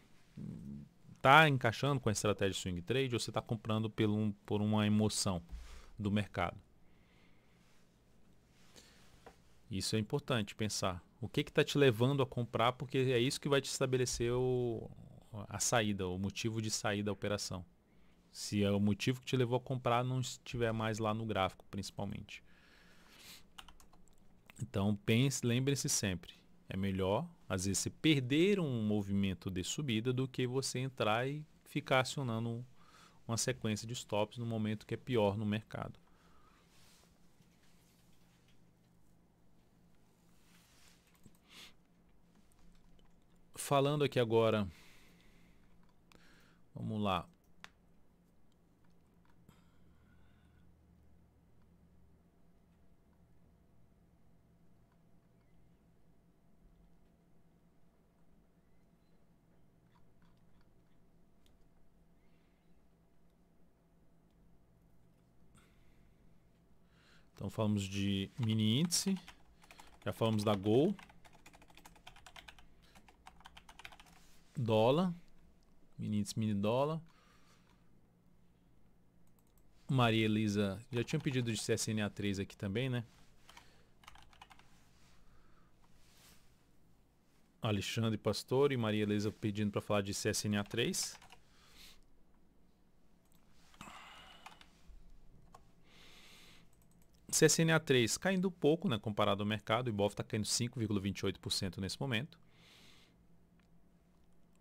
Tá encaixando com a estratégia swing trade ou você está comprando por, um, por uma emoção do mercado? Isso é importante pensar. O que está te levando a comprar, porque é isso que vai te estabelecer o, a saída, o motivo de sair da operação. Se é o motivo que te levou a comprar não estiver mais lá no gráfico, principalmente. Então, pense, lembre-se sempre, é melhor às vezes você perder um movimento de subida do que você entrar e ficar acionando uma sequência de stops no momento que é pior no mercado. falando aqui agora. Vamos lá. Então falamos de mini índice, já falamos da Gol. dólar, mini mini dólar. Maria Elisa, já tinha um pedido de CSNA3 aqui também, né? Alexandre Pastor e Maria Elisa pedindo para falar de CSNA3. CSNA3 caindo pouco, né, comparado ao mercado, o Ibov está caindo 5,28% nesse momento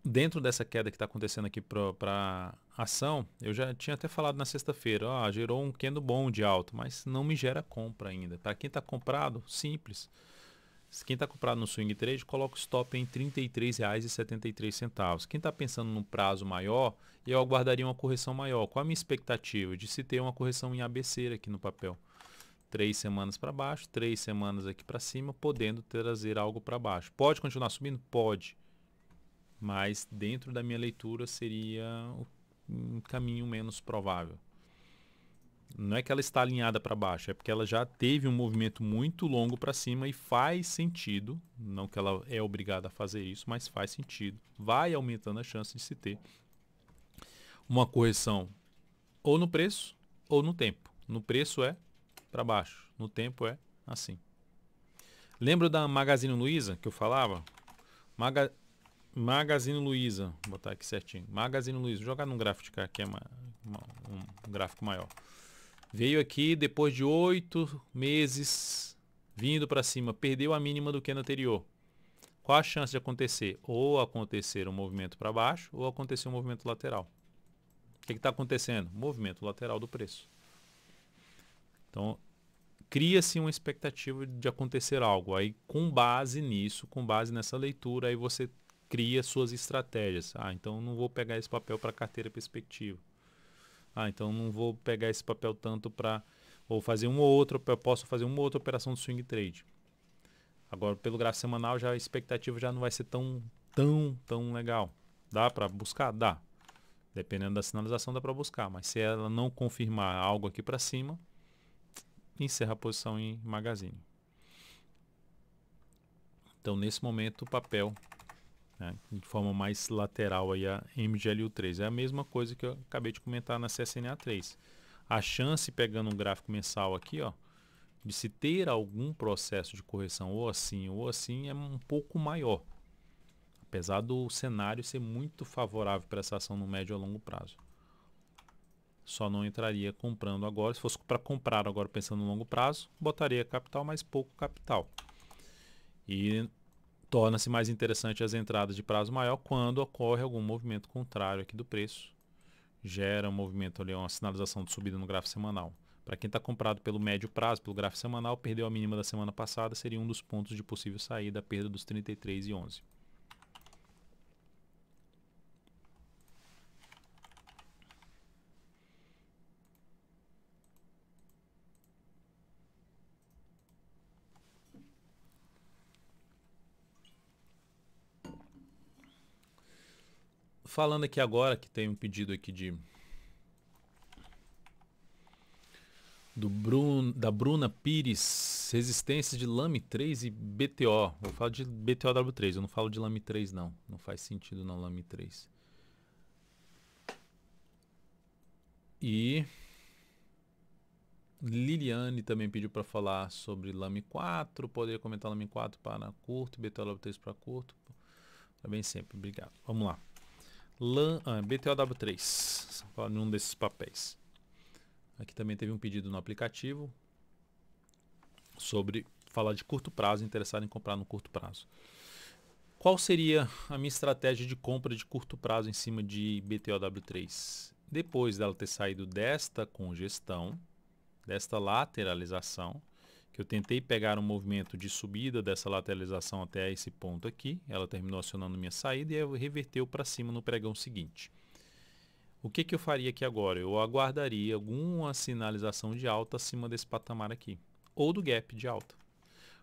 dentro dessa queda que está acontecendo aqui para ação, eu já tinha até falado na sexta-feira, ó, gerou um candle bom de alto, mas não me gera compra ainda. Para tá? quem está comprado, simples. Quem está comprado no swing trade, coloca o stop em R$ 33,73. Quem está pensando num prazo maior, eu aguardaria uma correção maior. Qual a minha expectativa? De se ter uma correção em ABC aqui no papel. Três semanas para baixo, três semanas aqui para cima, podendo trazer algo para baixo. Pode continuar subindo? Pode mas dentro da minha leitura seria um caminho menos provável. Não é que ela está alinhada para baixo, é porque ela já teve um movimento muito longo para cima e faz sentido, não que ela é obrigada a fazer isso, mas faz sentido. Vai aumentando a chance de se ter uma correção ou no preço ou no tempo. No preço é para baixo, no tempo é assim. Lembra da Magazine Luiza que eu falava? Maga Magazine Luiza, vou botar aqui certinho. Magazine Luiza, vou jogar num gráfico que é uma, uma, um gráfico maior. Veio aqui depois de oito meses vindo para cima, perdeu a mínima do que no anterior. Qual a chance de acontecer? Ou acontecer um movimento para baixo, ou acontecer um movimento lateral. O que está acontecendo? Movimento lateral do preço. Então, cria-se uma expectativa de acontecer algo. Aí, com base nisso, com base nessa leitura, aí você cria suas estratégias. Ah, então não vou pegar esse papel para carteira perspectiva. Ah, então não vou pegar esse papel tanto para ou fazer um ou outro, eu posso fazer uma ou outra operação de swing trade. Agora, pelo gráfico semanal, já a expectativa já não vai ser tão tão tão legal. Dá para buscar, dá. Dependendo da sinalização dá para buscar, mas se ela não confirmar algo aqui para cima, encerra a posição em magazine. Então, nesse momento, o papel né, de forma mais lateral aí a MGLU3. É a mesma coisa que eu acabei de comentar na CSNA3. A chance, pegando um gráfico mensal aqui, ó, de se ter algum processo de correção ou assim ou assim é um pouco maior, apesar do cenário ser muito favorável para essa ação no médio a longo prazo. Só não entraria comprando agora. Se fosse para comprar agora pensando no longo prazo, botaria capital, mas pouco capital. E Torna-se mais interessante as entradas de prazo maior quando ocorre algum movimento contrário aqui do preço. Gera um movimento ali, uma sinalização de subida no gráfico semanal. Para quem está comprado pelo médio prazo, pelo gráfico semanal, perdeu a mínima da semana passada, seria um dos pontos de possível saída, a perda dos 33,11. e falando aqui agora que tem um pedido aqui de do Bruno, da Bruna Pires, resistência de lame 3 e BTO. Vou falar de BTOW3, eu não falo de lame 3 não. Não faz sentido não lame 3. E Liliane também pediu para falar sobre lame 4, poderia comentar lame 4 para curto, BTOW3 para curto. Tá bem sempre, obrigado. Vamos lá. LAN, ah, BTOW3, num desses papéis. Aqui também teve um pedido no aplicativo sobre falar de curto prazo, interessado em comprar no curto prazo. Qual seria a minha estratégia de compra de curto prazo em cima de BTOW3? Depois dela ter saído desta congestão, desta lateralização, que eu tentei pegar um movimento de subida dessa lateralização até esse ponto aqui, ela terminou acionando minha saída e eu reverteu para cima no pregão seguinte. O que, que eu faria aqui agora? Eu aguardaria alguma sinalização de alta acima desse patamar aqui, ou do gap de alta.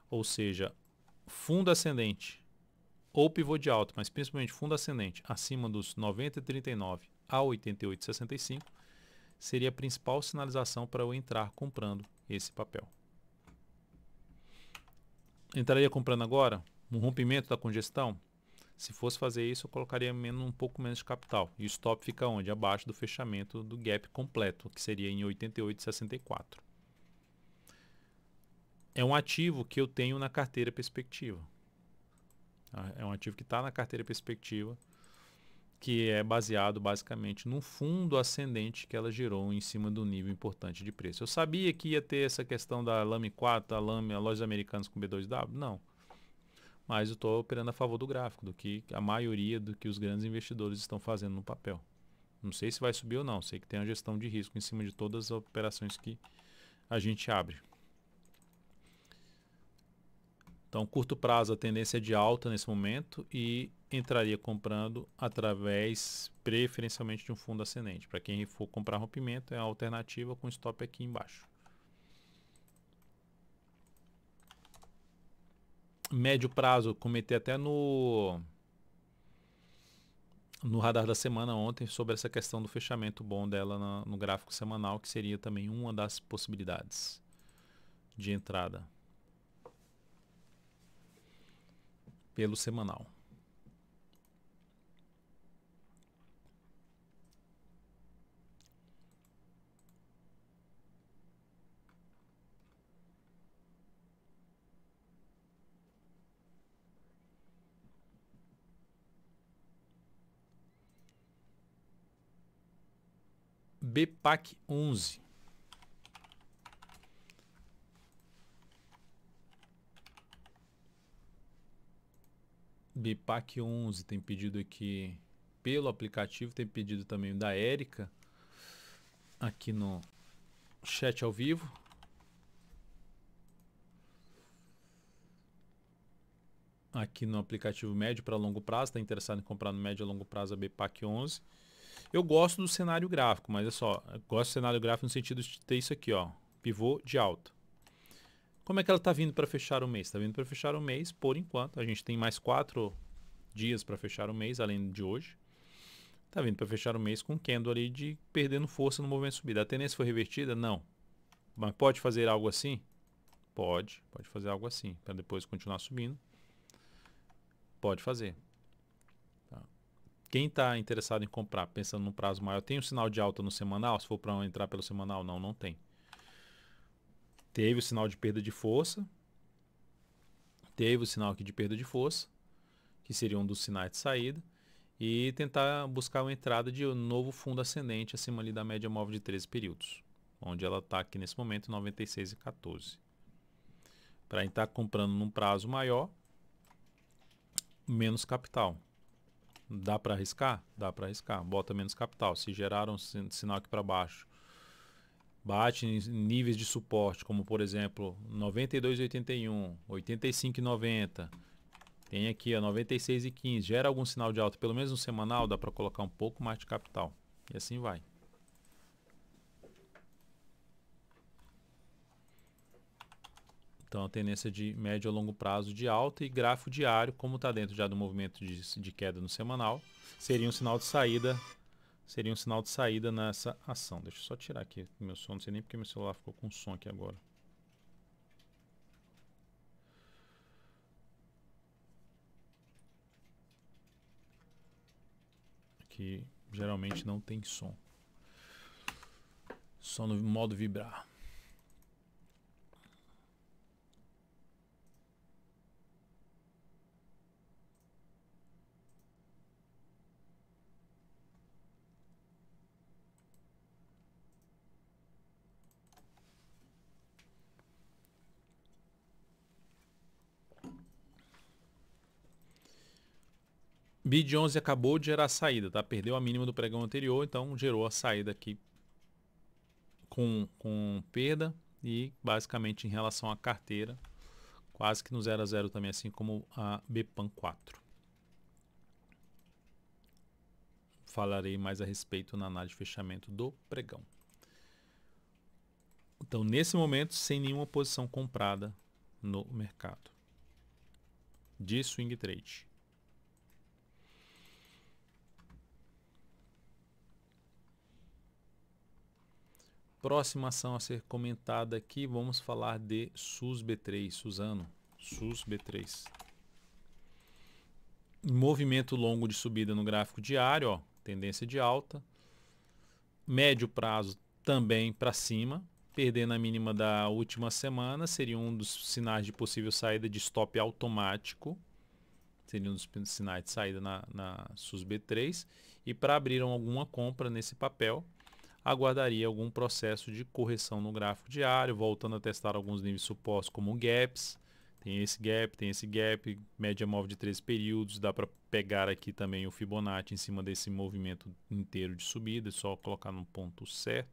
Ou seja, fundo ascendente ou pivô de alta, mas principalmente fundo ascendente, acima dos 90,39 a 88,65, seria a principal sinalização para eu entrar comprando esse papel entraria comprando agora? Um rompimento da congestão? Se fosse fazer isso, eu colocaria menos, um pouco menos de capital. E o stop fica onde? Abaixo do fechamento do gap completo, que seria em 88,64. É um ativo que eu tenho na carteira perspectiva. Ah, é um ativo que está na carteira perspectiva que é baseado basicamente num fundo ascendente que ela girou em cima do nível importante de preço. Eu sabia que ia ter essa questão da LAME 4, a LAME, a lojas americanas com B2W? Não. Mas eu estou operando a favor do gráfico, do que a maioria do que os grandes investidores estão fazendo no papel. Não sei se vai subir ou não, sei que tem uma gestão de risco em cima de todas as operações que a gente abre. Então, curto prazo, a tendência é de alta nesse momento e entraria comprando através preferencialmente de um fundo ascendente. Para quem for comprar rompimento, é a alternativa com stop aqui embaixo. Médio prazo, comentei até no no radar da semana ontem sobre essa questão do fechamento bom dela no gráfico semanal, que seria também uma das possibilidades de entrada pelo semanal. BPAC 11. BPAC 11 tem pedido aqui pelo aplicativo, tem pedido também da Érica aqui no chat ao vivo. Aqui no aplicativo médio para longo prazo, está interessado em comprar no médio e longo prazo a BPAC 11. Eu gosto do cenário gráfico, mas é só, gosto do cenário gráfico no sentido de ter isso aqui, ó, pivô de alta. Como é que ela está vindo para fechar o mês? Está vindo para fechar o mês, por enquanto, a gente tem mais quatro dias para fechar o mês, além de hoje. Está vindo para fechar o mês com o candle ali de perdendo força no movimento subida. A tendência foi revertida? Não. Mas pode fazer algo assim? Pode, pode fazer algo assim, para depois continuar subindo. Pode fazer quem está interessado em comprar, pensando num prazo maior, tem um sinal de alta no semanal? Se for para entrar pelo semanal, não, não tem. Teve o sinal de perda de força. Teve o sinal aqui de perda de força, que seria um dos sinais de saída. E tentar buscar uma entrada de um novo fundo ascendente acima ali da média móvel de 13 períodos. Onde ela está aqui nesse momento, 96,14. e 14. Para estar comprando num prazo maior, menos capital. Dá para arriscar? Dá para arriscar. Bota menos capital. Se gerar um sinal aqui para baixo, bate em níveis de suporte, como por exemplo 92,81, 85,90. Tem aqui a 96,15. Gera algum sinal de alta, pelo menos no semanal, dá para colocar um pouco mais de capital. E assim vai. Então, a tendência de médio a longo prazo de alta e gráfico diário, como está dentro já do movimento de, de queda no semanal, seria um sinal de saída seria um sinal de saída nessa ação. Deixa eu só tirar aqui meu som, não sei nem porque meu celular ficou com som aqui agora. Aqui geralmente não tem som. Só no modo vibrar. Bid 11 acabou de gerar a saída, tá? Perdeu a mínima do pregão anterior, então gerou a saída aqui com, com perda e basicamente em relação à carteira, quase que no 0 a 0 também, assim como a Bepan 4. Falarei mais a respeito na análise de fechamento do pregão. Então, nesse momento, sem nenhuma posição comprada no mercado. De swing trade. Próxima ação a ser comentada aqui, vamos falar de SUS B3, Suzano, SUS B3. Movimento longo de subida no gráfico diário, ó, tendência de alta. Médio prazo também para cima, perder na mínima da última semana seria um dos sinais de possível saída de stop automático. Seria um dos sinais de saída na, na SUS B3. E para abrir alguma compra nesse papel, aguardaria algum processo de correção no gráfico diário, voltando a testar alguns níveis supostos como gaps, tem esse gap, tem esse gap, média móvel de 13 períodos, dá para pegar aqui também o Fibonacci em cima desse movimento inteiro de subida, é só colocar no ponto certo.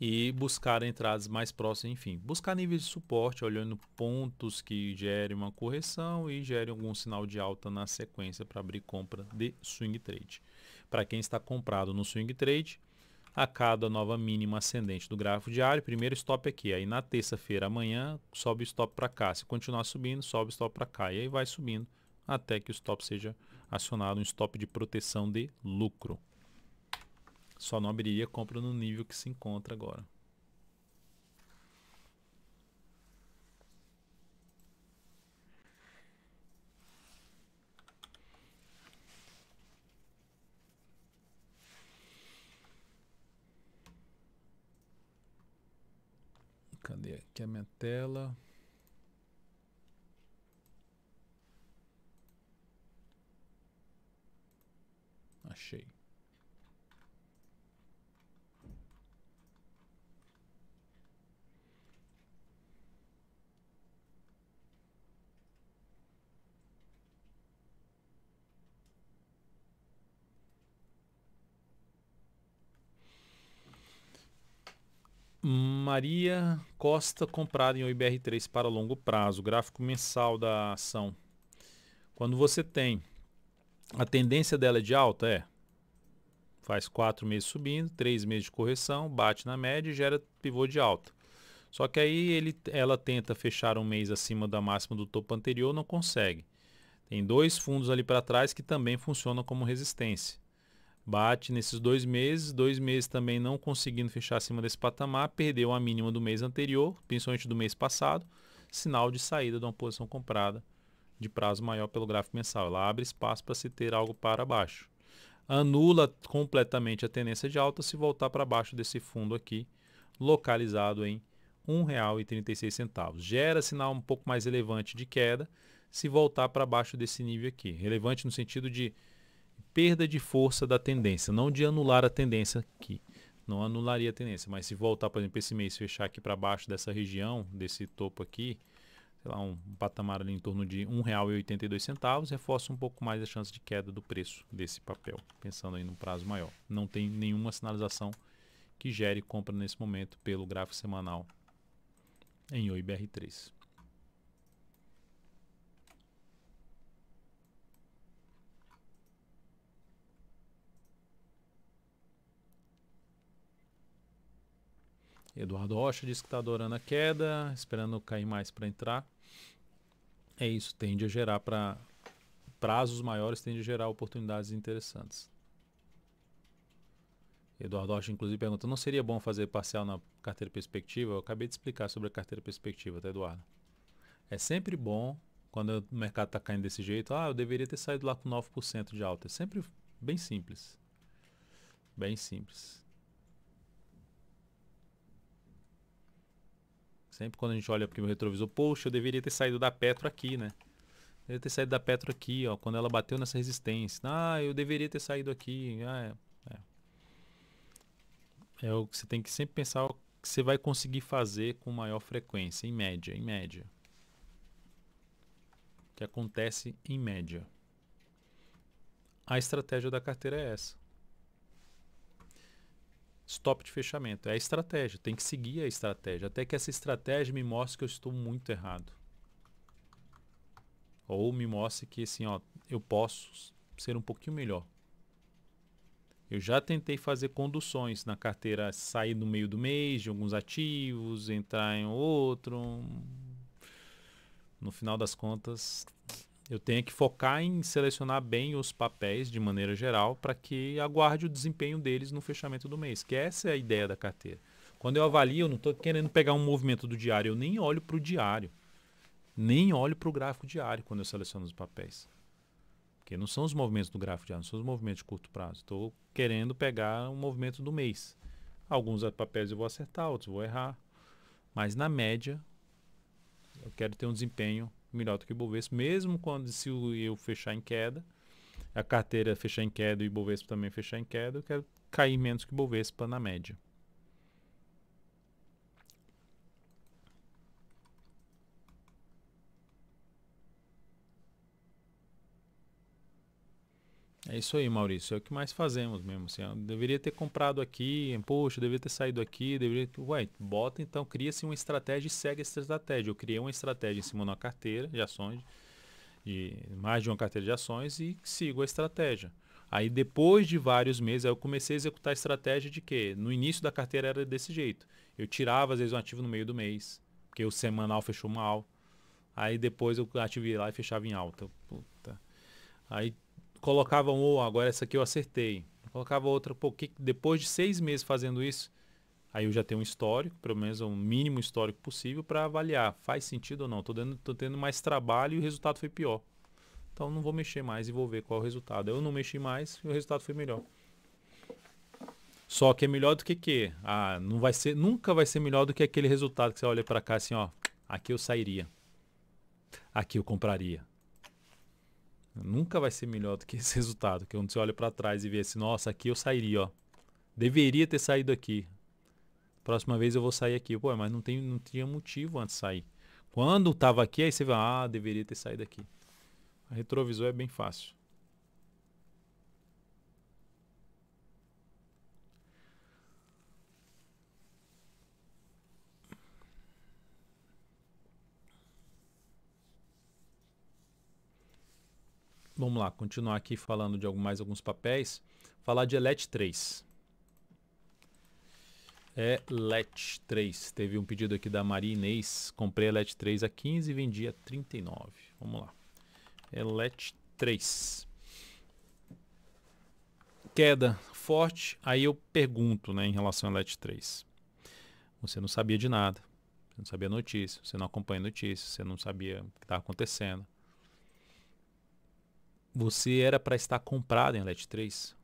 E buscar entradas mais próximas, enfim, buscar níveis de suporte olhando pontos que gerem uma correção e gerem algum sinal de alta na sequência para abrir compra de swing trade. Para quem está comprado no swing trade, a cada nova mínima ascendente do gráfico diário, primeiro stop aqui, aí na terça-feira amanhã sobe o stop para cá, se continuar subindo, sobe o stop para cá e aí vai subindo até que o stop seja acionado um stop de proteção de lucro. Só não abriria compra no nível que se encontra agora. aqui é a minha tela. Achei. Maria Costa comprada em OIBR3 para longo prazo, gráfico mensal da ação. Quando você tem a tendência dela é de alta, é. Faz quatro meses subindo, três meses de correção, bate na média e gera pivô de alta. Só que aí ele, ela tenta fechar um mês acima da máxima do topo anterior, não consegue. Tem dois fundos ali para trás que também funcionam como resistência. Bate nesses dois meses, dois meses também não conseguindo fechar acima desse patamar, perdeu a mínima do mês anterior, principalmente do mês passado, sinal de saída de uma posição comprada de prazo maior pelo gráfico mensal. Ela abre espaço para se ter algo para baixo. Anula completamente a tendência de alta se voltar para baixo desse fundo aqui, localizado em R$ 1,36. Gera sinal um pouco mais relevante de queda se voltar para baixo desse nível aqui. Relevante no sentido de perda de força da tendência, não de anular a tendência aqui. Não anularia a tendência, mas se voltar, por exemplo, esse mês fechar aqui para baixo dessa região, desse topo aqui, sei lá, um patamar ali em torno de R$ 1,82, reforça um pouco mais a chance de queda do preço desse papel, pensando aí no prazo maior. Não tem nenhuma sinalização que gere compra nesse momento pelo gráfico semanal em OIBR3. Eduardo Rocha diz que está adorando a queda, esperando cair mais para entrar. É isso, tende a gerar para prazos maiores, tende a gerar oportunidades interessantes. Eduardo Rocha, inclusive, pergunta: não seria bom fazer parcial na carteira perspectiva? Eu acabei de explicar sobre a carteira perspectiva, tá, Eduardo? É sempre bom quando o mercado está caindo desse jeito. Ah, eu deveria ter saído lá com 9% de alta. É sempre bem simples. Bem simples. Sempre quando a gente olha para o retrovisor, poxa, eu deveria ter saído da Petro aqui, né? deveria ter saído da Petro aqui, ó, quando ela bateu nessa resistência. Ah, eu deveria ter saído aqui. Ah, é, é. é o que você tem que sempre pensar o que você vai conseguir fazer com maior frequência, em média, em média. O que acontece em média. A estratégia da carteira é essa stop de fechamento. É a estratégia, tem que seguir a estratégia, até que essa estratégia me mostre que eu estou muito errado. Ou me mostre que assim, ó, eu posso ser um pouquinho melhor. Eu já tentei fazer conduções na carteira, sair no meio do mês de alguns ativos, entrar em outro. No final das contas, eu tenho que focar em selecionar bem os papéis de maneira geral para que aguarde o desempenho deles no fechamento do mês, que essa é a ideia da carteira. Quando eu avalio, eu não estou querendo pegar um movimento do diário, eu nem olho para o diário, nem olho para o gráfico diário quando eu seleciono os papéis. Porque não são os movimentos do gráfico diário, não são os movimentos de curto prazo. Estou querendo pegar um movimento do mês. Alguns é papéis eu vou acertar, outros vou errar. Mas na média, eu quero ter um desempenho melhor do que o Ibovespa, mesmo quando se eu fechar em queda, a carteira fechar em queda e o Ibovespa também fechar em queda, eu quero cair menos que o Ibovespa na média. É isso aí, Maurício. É o que mais fazemos mesmo. Assim, deveria ter comprado aqui, poxa, deveria ter saído aqui, deveria. Ué, bota então, cria-se uma estratégia e segue essa estratégia. Eu criei uma estratégia em cima de uma carteira de ações, de mais de uma carteira de ações e sigo a estratégia. Aí depois de vários meses, eu comecei a executar a estratégia de que no início da carteira era desse jeito. Eu tirava às vezes um ativo no meio do mês, porque o semanal fechou mal. Aí depois eu ativei lá e fechava em alta. Puta. Aí colocavam, oh, agora essa aqui eu acertei. colocava outra, porque depois de seis meses fazendo isso, aí eu já tenho um histórico, pelo menos um mínimo histórico possível para avaliar, faz sentido ou não. Tô, dando, tô tendo mais trabalho e o resultado foi pior. Então não vou mexer mais e vou ver qual é o resultado. Eu não mexi mais e o resultado foi melhor. Só que é melhor do que que? Ah, não vai ser, nunca vai ser melhor do que aquele resultado que você olha para cá assim, ó, aqui eu sairia. Aqui eu compraria. Nunca vai ser melhor do que esse resultado. Que é quando você olha para trás e vê assim, nossa, aqui eu sairia, ó. Deveria ter saído aqui. Próxima vez eu vou sair aqui. Pô, mas não, tem, não tinha motivo antes de sair. Quando tava aqui, aí você vai, ah, deveria ter saído aqui. A retrovisor é bem fácil. vamos lá, continuar aqui falando de mais alguns papéis. Falar de ELET 3. ELET 3. Teve um pedido aqui da Maria Inês. Comprei ELET 3 a 15 e vendi a 39. Vamos lá. ELET 3. Queda forte. Aí eu pergunto né, em relação a ELET 3. Você não sabia de nada. Você não sabia notícia. Você não acompanha notícia. Você não sabia o que estava tá acontecendo. Você era para estar comprado em OLED 3?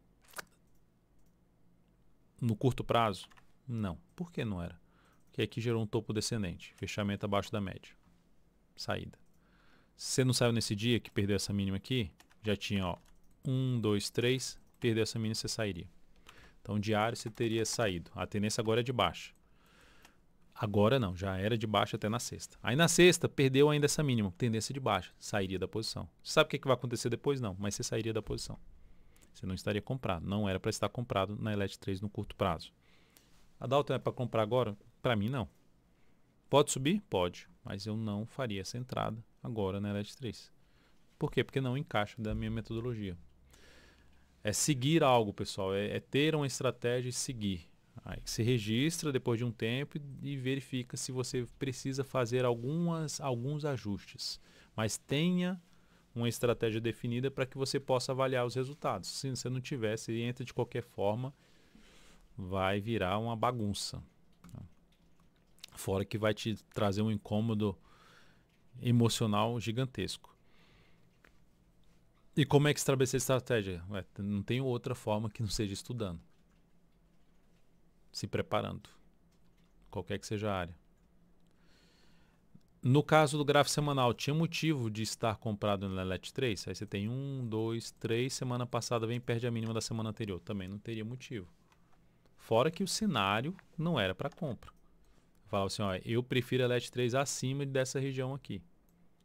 No curto prazo? Não. Por que não era? Porque aqui gerou um topo descendente, fechamento abaixo da média. Saída. Se você não saiu nesse dia que perdeu essa mínima aqui, já tinha ó, 1, 2, 3, perdeu essa mínima e você sairia. Então diário você teria saído. A tendência agora é de baixa. Agora não, já era de baixa até na sexta. Aí na sexta, perdeu ainda essa mínima, tendência de baixa, sairia da posição. Você sabe o que, que vai acontecer depois? Não, mas você sairia da posição. Você não estaria comprado, não era para estar comprado na ELET 3 no curto prazo. A Dalton é para comprar agora? Para mim, não. Pode subir? Pode, mas eu não faria essa entrada agora na ELET 3. Por quê? Porque não encaixa da minha metodologia. É seguir algo, pessoal, é, é ter uma estratégia e seguir Aí você registra depois de um tempo e, verifica se você precisa fazer algumas, alguns ajustes. Mas tenha uma estratégia definida para que você possa avaliar os resultados. Se você não tiver, se entra de qualquer forma, vai virar uma bagunça. Tá? Fora que vai te trazer um incômodo emocional gigantesco. E como é que estabelecer estratégia? Não tem outra forma que não seja estudando se preparando, qualquer que seja a área. No caso do gráfico semanal, tinha motivo de estar comprado na LET 3? Aí você tem um, dois, três, semana passada vem e perde a mínima da semana anterior. Também não teria motivo. Fora que o cenário não era para compra. Falava assim, ó, eu prefiro a LET 3 acima dessa região aqui,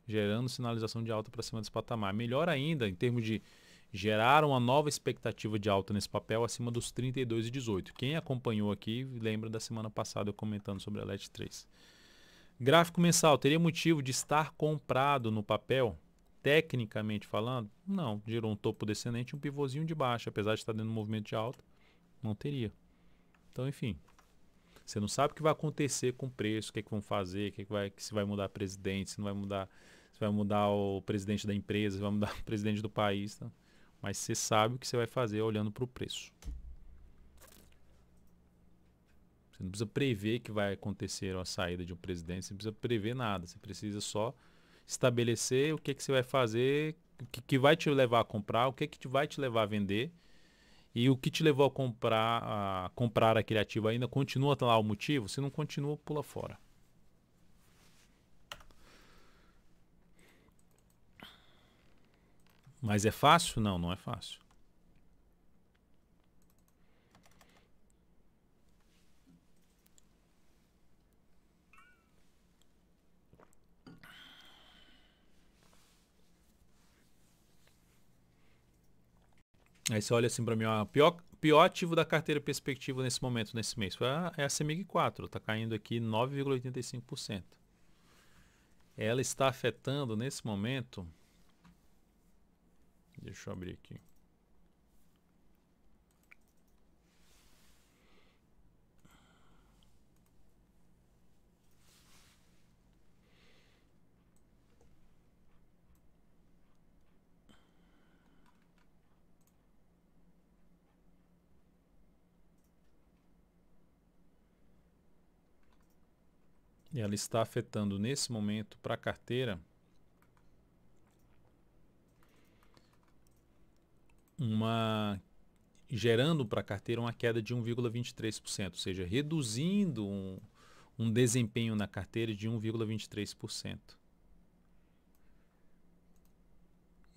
gerando sinalização de alta para cima desse patamar. Melhor ainda, em termos de geraram uma nova expectativa de alta nesse papel acima dos 32,18. Quem acompanhou aqui lembra da semana passada eu comentando sobre a LED 3. Gráfico mensal, teria motivo de estar comprado no papel? Tecnicamente falando, não. Gerou um topo descendente e um pivôzinho de baixo, apesar de estar dentro de um movimento de alta, não teria. Então, enfim, você não sabe o que vai acontecer com o preço, o que, é que vão fazer, o que, é que vai, se vai mudar presidente, se não vai mudar, se vai mudar o presidente da empresa, se vai mudar o presidente do país. Então. Mas você sabe o que você vai fazer olhando para o preço. Você não precisa prever que vai acontecer a saída de um presidente, você não precisa prever nada. Você precisa só estabelecer o que, que você vai fazer, o que, que vai te levar a comprar, o que, que vai te levar a vender. E o que te levou a comprar, a comprar aquele ativo ainda continua lá o motivo? Se não continua, pula fora. Mas é fácil? Não, não é fácil. Aí você olha assim para mim, ó, pior, pior ativo da carteira perspectiva nesse momento, nesse mês, é a CEMIG 4, está caindo aqui 9,85%. Ela está afetando nesse momento Deixa eu abrir aqui. E ela está afetando nesse momento para a carteira uma gerando para a carteira uma queda de 1,23%, ou seja, reduzindo um, um desempenho na carteira de 1,23%.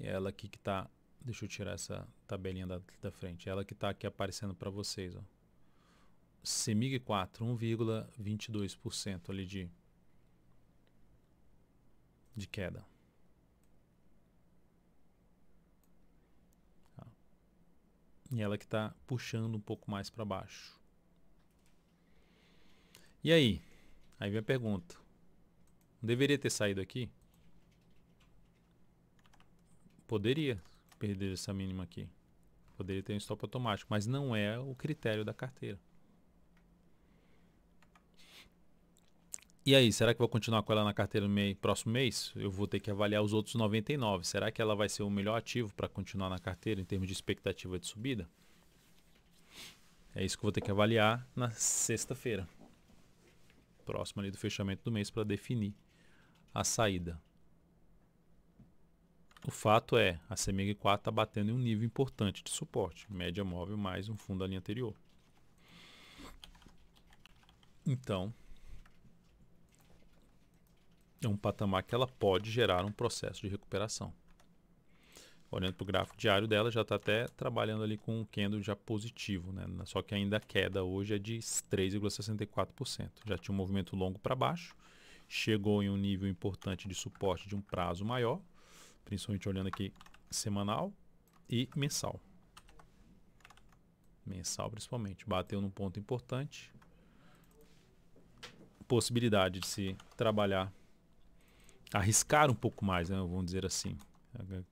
E é ela aqui que está, deixa eu tirar essa tabelinha da, da frente, é ela que está aqui aparecendo para vocês, ó. Semig 4, 1,22% ali de de queda. E ela que está puxando um pouco mais para baixo. E aí? Aí vem a pergunta. deveria ter saído aqui? Poderia perder essa mínima aqui. Poderia ter um stop automático, mas não é o critério da carteira. E aí, será que vou continuar com ela na carteira no próximo mês? Eu vou ter que avaliar os outros 99. Será que ela vai ser o melhor ativo para continuar na carteira em termos de expectativa de subida? É isso que eu vou ter que avaliar na sexta-feira, próximo ali do fechamento do mês, para definir a saída. O fato é, a CEMIG 4 está batendo em um nível importante de suporte, média móvel mais um fundo da linha anterior. Então, é um patamar que ela pode gerar um processo de recuperação. Olhando para o gráfico diário dela, já está até trabalhando ali com um candle já positivo, né? só que ainda a queda hoje é de 3,64%. Já tinha um movimento longo para baixo, chegou em um nível importante de suporte de um prazo maior, principalmente olhando aqui semanal e mensal. Mensal principalmente. Bateu num ponto importante, possibilidade de se trabalhar arriscar um pouco mais, né, vamos dizer assim.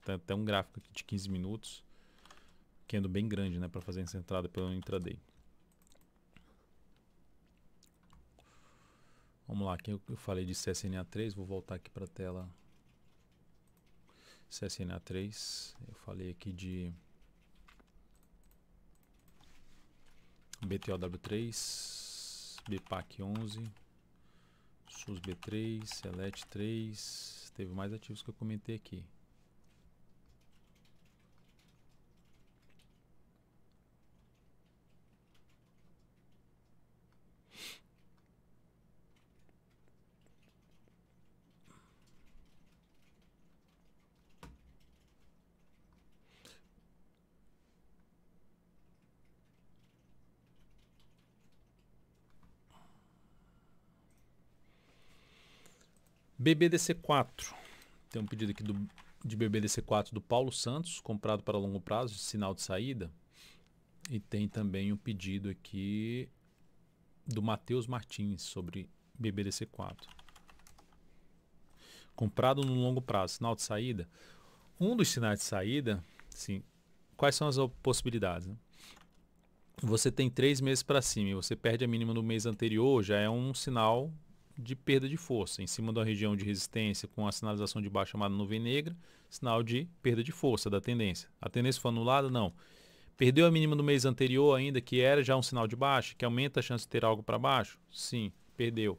Tem até um gráfico aqui de 15 minutos, que é bem grande né, para fazer essa entrada pelo intraday. Vamos lá, aqui eu falei de CSNA3, vou voltar aqui para a tela CSNA3. Eu falei aqui de BTOW3, BPAC11. SUS B3, Select 3, teve mais ativos que eu comentei aqui. BBDC4. Tem um pedido aqui do, de BBDC4 do Paulo Santos, comprado para longo prazo, sinal de saída. E tem também um pedido aqui do Matheus Martins sobre BBDC4. Comprado no longo prazo, sinal de saída. Um dos sinais de saída, sim, quais são as possibilidades? Né? Você tem três meses para cima e você perde a mínima do mês anterior, já é um sinal de perda de força. Em cima da região de resistência com a sinalização de baixo chamada nuvem negra, sinal de perda de força da tendência. A tendência foi anulada? Não. Perdeu a mínima do mês anterior ainda, que era já um sinal de baixa, que aumenta a chance de ter algo para baixo? Sim, perdeu.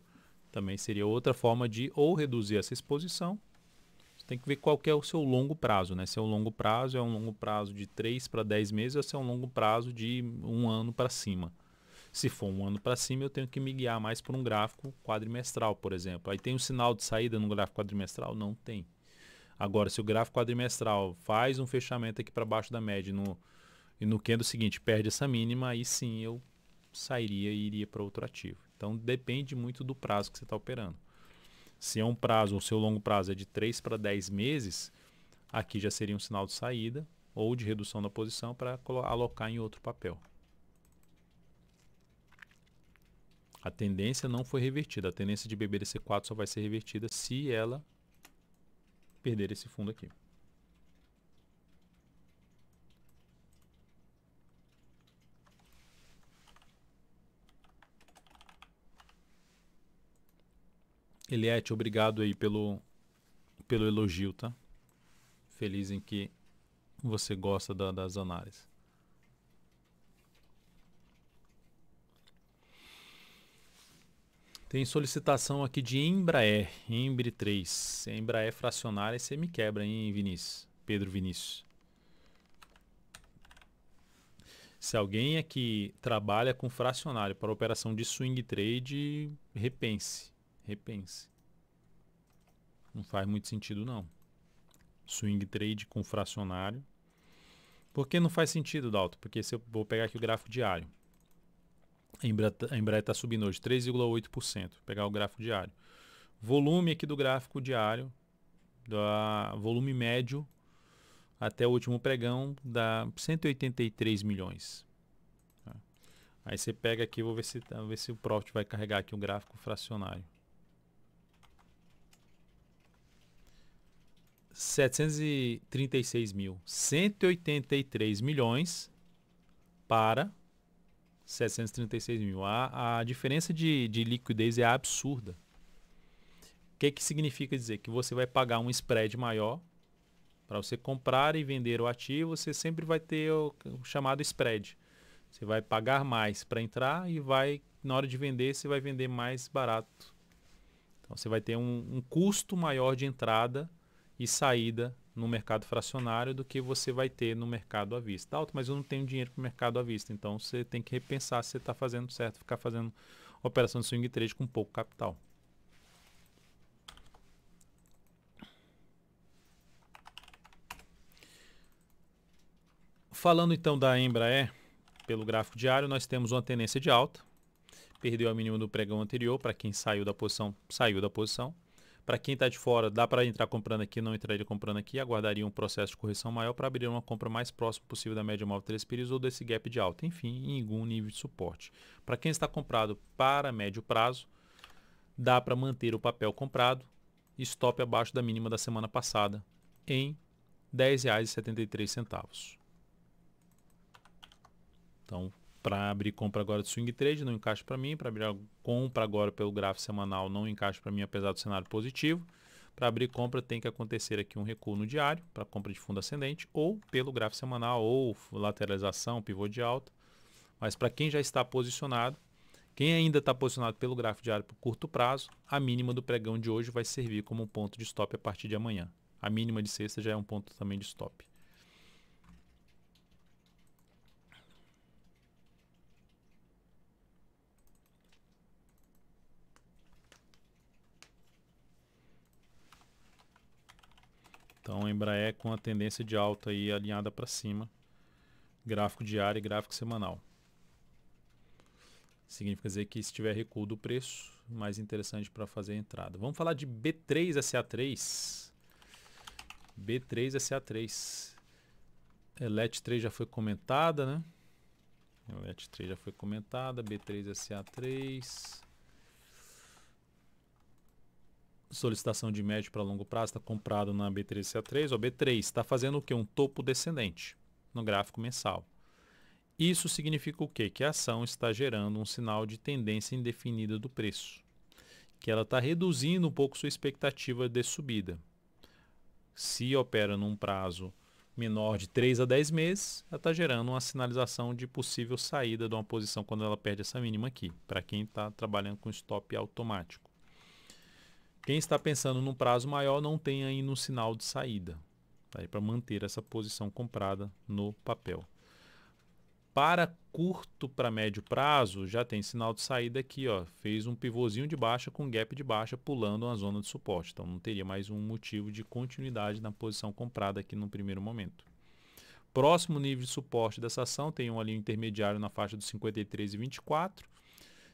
Também seria outra forma de ou reduzir essa exposição. Você tem que ver qual que é o seu longo prazo, né? Se é um longo prazo, é um longo prazo de 3 para 10 meses, ou se é um longo prazo de um ano para cima. Se for um ano para cima, eu tenho que me guiar mais por um gráfico quadrimestral, por exemplo. Aí tem um sinal de saída no gráfico quadrimestral? Não tem. Agora, se o gráfico quadrimestral faz um fechamento aqui para baixo da média no, e no quinto é seguinte perde essa mínima, aí sim eu sairia e iria para outro ativo. Então depende muito do prazo que você está operando. Se é um prazo o seu longo prazo é de 3 para 10 meses, aqui já seria um sinal de saída ou de redução da posição para alocar em outro papel. A tendência não foi revertida. A tendência de BBDC4 só vai ser revertida se ela perder esse fundo aqui. Eliette, obrigado aí pelo, pelo elogio, tá? Feliz em que você gosta da, das análises. Tem solicitação aqui de Embraer, Embre 3. Embraer fracionária, você me quebra, hein, Vinícius? Pedro Vinícius. Se alguém aqui trabalha com fracionário para operação de swing trade, repense. Repense. Não faz muito sentido, não. Swing trade com fracionário. Por que não faz sentido, Dalton? Porque se eu vou pegar aqui o gráfico diário. A Embraer está subindo hoje 3,8%. Pegar o gráfico diário. Volume aqui do gráfico diário, da volume médio até o último pregão dá 183 milhões. Tá? Aí você pega aqui, vou ver se, tá, vou ver se o Profit vai carregar aqui o um gráfico fracionário. 736 mil, 183 milhões para 736 mil. A, a diferença de, de liquidez é absurda. O que, que significa dizer? Que você vai pagar um spread maior para você comprar e vender o ativo, você sempre vai ter o, o chamado spread. Você vai pagar mais para entrar e vai, na hora de vender, você vai vender mais barato. Então você vai ter um, um custo maior de entrada e saída no mercado fracionário do que você vai ter no mercado à vista. Alto, mas eu não tenho dinheiro para o mercado à vista. Então você tem que repensar se você está fazendo certo, ficar fazendo operação de swing trade com pouco capital. Falando então da Embraer, pelo gráfico diário, nós temos uma tendência de alta. Perdeu a mínima do pregão anterior, para quem saiu da posição, saiu da posição. Para quem está de fora, dá para entrar comprando aqui, não entraria comprando aqui, aguardaria um processo de correção maior para abrir uma compra mais próxima possível da média móvel 3 períodos ou desse gap de alta, enfim, em algum nível de suporte. Para quem está comprado para médio prazo, dá para manter o papel comprado, stop abaixo da mínima da semana passada, em R$ 10,73. Então, para abrir compra agora de swing trade, não encaixa para mim. Para abrir compra agora pelo gráfico semanal, não encaixa para mim, apesar do cenário positivo. Para abrir compra tem que acontecer aqui um recuo no diário, para compra de fundo ascendente, ou pelo gráfico semanal, ou lateralização, pivô de alta. Mas para quem já está posicionado, quem ainda está posicionado pelo gráfico diário por curto prazo, a mínima do pregão de hoje vai servir como um ponto de stop a partir de amanhã. A mínima de sexta já é um ponto também de stop. Então, a Embraer com a tendência de alta aí alinhada para cima, gráfico diário e gráfico semanal. Significa dizer que se tiver recuo do preço, mais interessante para fazer a entrada. Vamos falar de B3SA3. B3SA3. Elet 3 já foi comentada, né? Elet 3 já foi comentada, B3SA3 solicitação de médio para longo prazo está comprado na B3CA3 ou B3, está fazendo o que? Um topo descendente no gráfico mensal. Isso significa o quê? Que a ação está gerando um sinal de tendência indefinida do preço, que ela está reduzindo um pouco sua expectativa de subida. Se opera num prazo menor de 3 a 10 meses, ela está gerando uma sinalização de possível saída de uma posição quando ela perde essa mínima aqui, para quem está trabalhando com stop automático. Quem está pensando num prazo maior não tem ainda um sinal de saída tá? para manter essa posição comprada no papel. Para curto para médio prazo, já tem sinal de saída aqui, ó, fez um pivôzinho de baixa com gap de baixa pulando uma zona de suporte. Então não teria mais um motivo de continuidade na posição comprada aqui no primeiro momento. Próximo nível de suporte dessa ação tem um ali intermediário na faixa dos 53,24.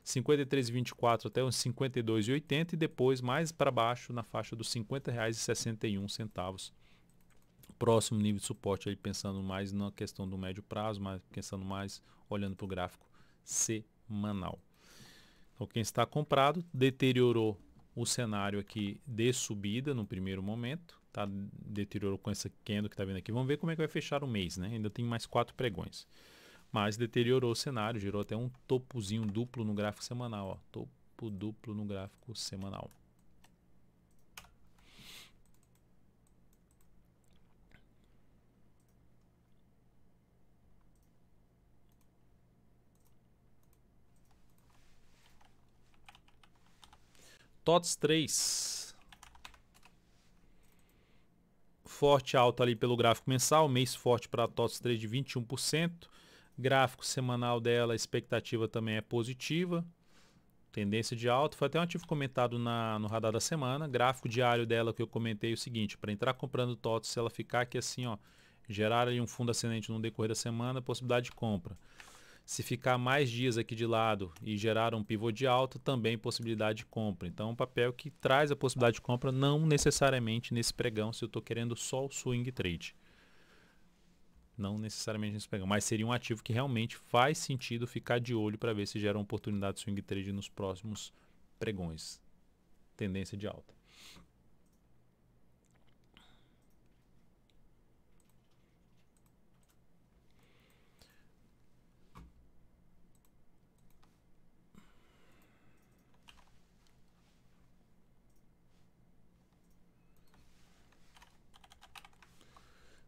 53,24 até os 52,80 e depois mais para baixo na faixa dos R$ 50,61. Próximo nível de suporte aí pensando mais na questão do médio prazo, mas pensando mais olhando para o gráfico semanal. Então quem está comprado deteriorou o cenário aqui de subida no primeiro momento, tá? Deteriorou com essa candle que está vendo aqui. Vamos ver como é que vai fechar o mês, né? Ainda tem mais quatro pregões mas deteriorou o cenário, gerou até um topozinho duplo no gráfico semanal, ó, topo duplo no gráfico semanal. TOTS 3. Forte alta ali pelo gráfico mensal, mês forte para TOTS 3 de 21%. Gráfico semanal dela, a expectativa também é positiva, tendência de alta. Foi até um ativo comentado na, no radar da semana. Gráfico diário dela que eu comentei o seguinte, para entrar comprando TOTS, se ela ficar aqui assim, ó, gerar ali um fundo ascendente no decorrer da semana, possibilidade de compra. Se ficar mais dias aqui de lado e gerar um pivô de alta, também possibilidade de compra. Então, é um papel que traz a possibilidade de compra, não necessariamente nesse pregão, se eu estou querendo só o swing trade. Não necessariamente nesse pregão, mas seria um ativo que realmente faz sentido ficar de olho para ver se gera uma oportunidade de swing trade nos próximos pregões. Tendência de alta.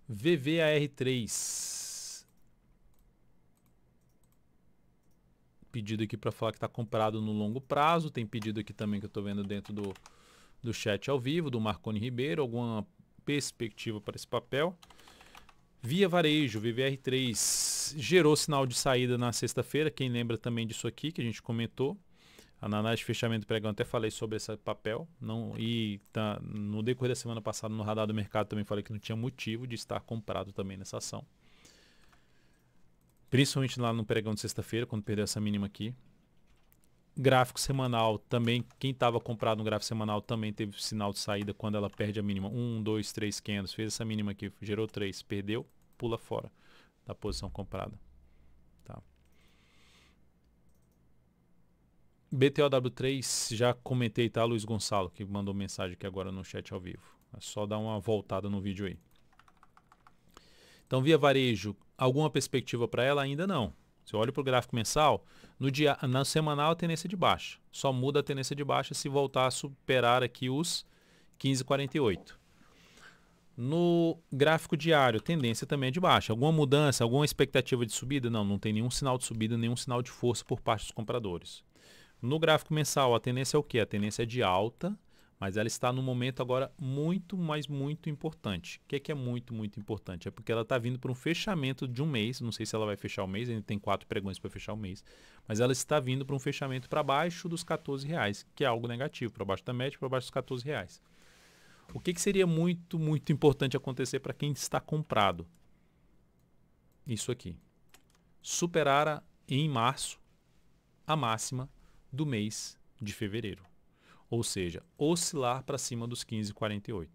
VVAR3. Pedido aqui para falar que está comprado no longo prazo. Tem pedido aqui também que eu estou vendo dentro do, do chat ao vivo, do Marconi Ribeiro. Alguma perspectiva para esse papel? Via Varejo, VVR3, gerou sinal de saída na sexta-feira. Quem lembra também disso aqui que a gente comentou? A análise de fechamento do pregão até falei sobre esse papel não e tá, no decorrer da semana passada no radar do mercado também falei que não tinha motivo de estar comprado também nessa ação principalmente lá no pregão de sexta-feira quando perdeu essa mínima aqui gráfico semanal também quem estava comprado no gráfico semanal também teve sinal de saída quando ela perde a mínima 1, 2, 3, 500 fez essa mínima aqui gerou 3 perdeu pula fora da posição comprada BTOW3, já comentei, tá? Luiz Gonçalo, que mandou mensagem aqui agora no chat ao vivo. É só dar uma voltada no vídeo aí. Então, via varejo, alguma perspectiva para ela? Ainda não. Se eu olho para o gráfico mensal, no, dia, na semanal a tendência é de baixa. Só muda a tendência de baixa se voltar a superar aqui os 15,48. No gráfico diário, tendência também é de baixa. Alguma mudança, alguma expectativa de subida? Não, não tem nenhum sinal de subida, nenhum sinal de força por parte dos compradores. No gráfico mensal, a tendência é o quê? A tendência é de alta, mas ela está no momento agora muito, mas muito importante. O que é, que é muito, muito importante? É porque ela está vindo para um fechamento de um mês. Não sei se ela vai fechar o mês, ainda tem quatro pregões para fechar o mês. Mas ela está vindo para um fechamento para baixo dos 14 reais, que é algo negativo, para baixo da média, para baixo dos 14 reais. O que, que seria muito, muito importante acontecer para quem está comprado? Isso aqui. Superar em março a máxima do mês de fevereiro. Ou seja, oscilar para cima dos 15,48,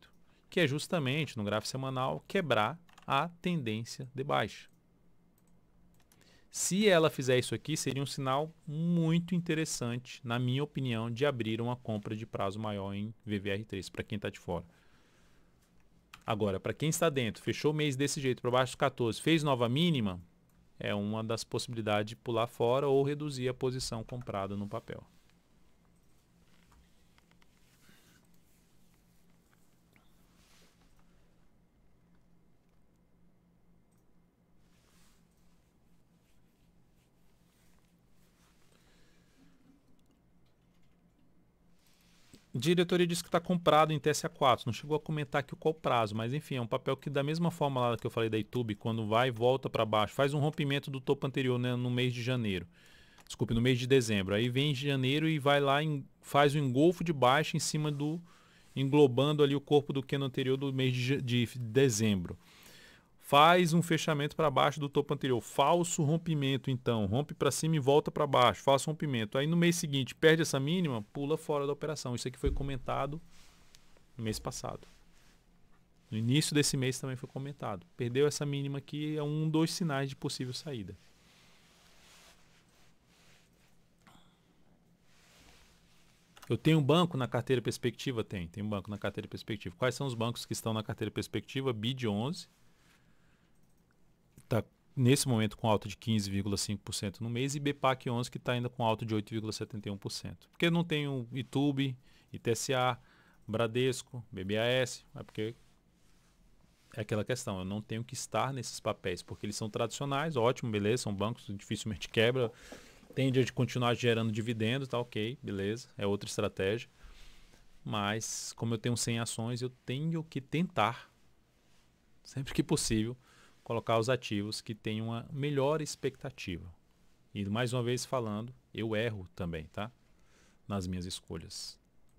que é justamente no gráfico semanal quebrar a tendência de baixa. Se ela fizer isso aqui, seria um sinal muito interessante, na minha opinião, de abrir uma compra de prazo maior em VVR3, para quem está de fora. Agora, para quem está dentro, fechou o mês desse jeito, para baixo dos 14, fez nova mínima, é uma das possibilidades de pular fora ou reduzir a posição comprada no papel. diretoria disse que está comprado em TSA4. Não chegou a comentar aqui qual prazo, mas enfim, é um papel que, da mesma forma lá que eu falei da YouTube, quando vai volta para baixo, faz um rompimento do topo anterior né, no mês de janeiro. Desculpe, no mês de dezembro. Aí vem em janeiro e vai lá em, faz o um engolfo de baixo em cima do. englobando ali o corpo do cano anterior do mês de, de dezembro faz um fechamento para baixo do topo anterior, falso rompimento então, rompe para cima e volta para baixo, falso rompimento. Aí no mês seguinte perde essa mínima, pula fora da operação. Isso aqui foi comentado no mês passado. No início desse mês também foi comentado. Perdeu essa mínima aqui, é um dos sinais de possível saída. Eu tenho um banco na carteira perspectiva? Tem, tem um banco na carteira perspectiva. Quais são os bancos que estão na carteira perspectiva? BID 11, nesse momento com alta de 15,5% no mês e BPAC 11 que está ainda com alta de 8,71%. Porque não tem o YouTube, ITSA, Bradesco, BBAS, é porque é aquela questão, eu não tenho que estar nesses papéis, porque eles são tradicionais, ótimo, beleza, são bancos, dificilmente quebra, tende a continuar gerando dividendos, tá ok, beleza, é outra estratégia. Mas como eu tenho 100 ações, eu tenho que tentar, sempre que possível, colocar os ativos que têm uma melhor expectativa. E mais uma vez falando, eu erro também, tá? Nas minhas escolhas.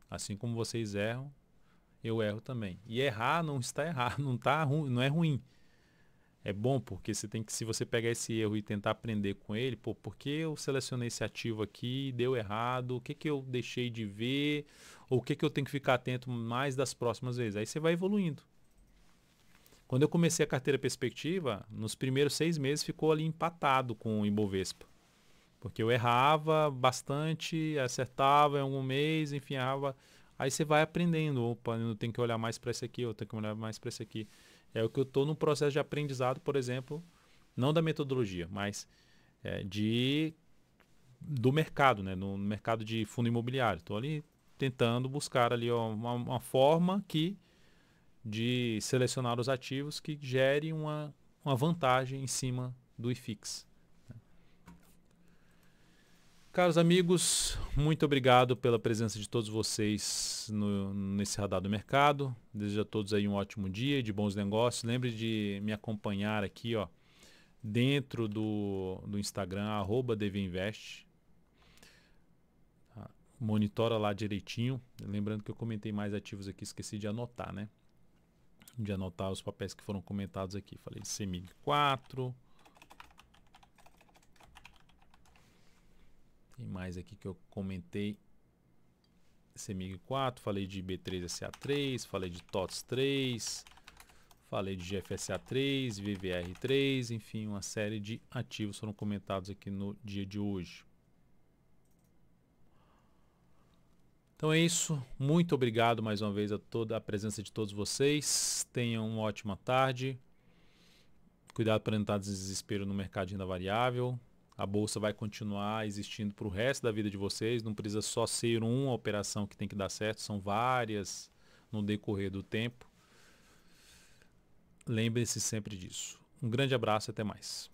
Assim como vocês erram, eu erro também. E errar não está errado, não tá ruim, não é ruim. É bom porque você tem que, se você pegar esse erro e tentar aprender com ele, pô, por que eu selecionei esse ativo aqui, deu errado, o que, que eu deixei de ver, ou o que, que eu tenho que ficar atento mais das próximas vezes. Aí você vai evoluindo. Quando eu comecei a carteira perspectiva, nos primeiros seis meses ficou ali empatado com o Ibovespa. Porque eu errava bastante, acertava em algum mês, enfim, errava. Aí você vai aprendendo, opa, eu tenho que olhar mais para esse aqui, eu tenho que olhar mais para esse aqui. É o que eu estou num processo de aprendizado, por exemplo, não da metodologia, mas é, de do mercado, né? no mercado de fundo imobiliário. Estou ali tentando buscar ali ó, uma, uma forma que de selecionar os ativos que gere uma, uma vantagem em cima do IFIX. Caros amigos, muito obrigado pela presença de todos vocês no, nesse radar do mercado. Desejo a todos aí um ótimo dia e de bons negócios. Lembre de me acompanhar aqui ó, dentro do, do Instagram, arroba DVinvest. Tá? Monitora lá direitinho. Lembrando que eu comentei mais ativos aqui, esqueci de anotar, né? de anotar os papéis que foram comentados aqui. Falei CEMIG 4. Tem mais aqui que eu comentei. CEMIG 4, falei de B3SA3, falei de TOTS 3, falei de GFSA3, VVR3, enfim, uma série de ativos foram comentados aqui no dia de hoje. Então é isso. Muito obrigado mais uma vez a toda a presença de todos vocês. Tenham uma ótima tarde. Cuidado para não entrar desespero no mercado ainda variável. A bolsa vai continuar existindo para o resto da vida de vocês. Não precisa só ser uma operação que tem que dar certo. São várias no decorrer do tempo. Lembrem-se sempre disso. Um grande abraço e até mais.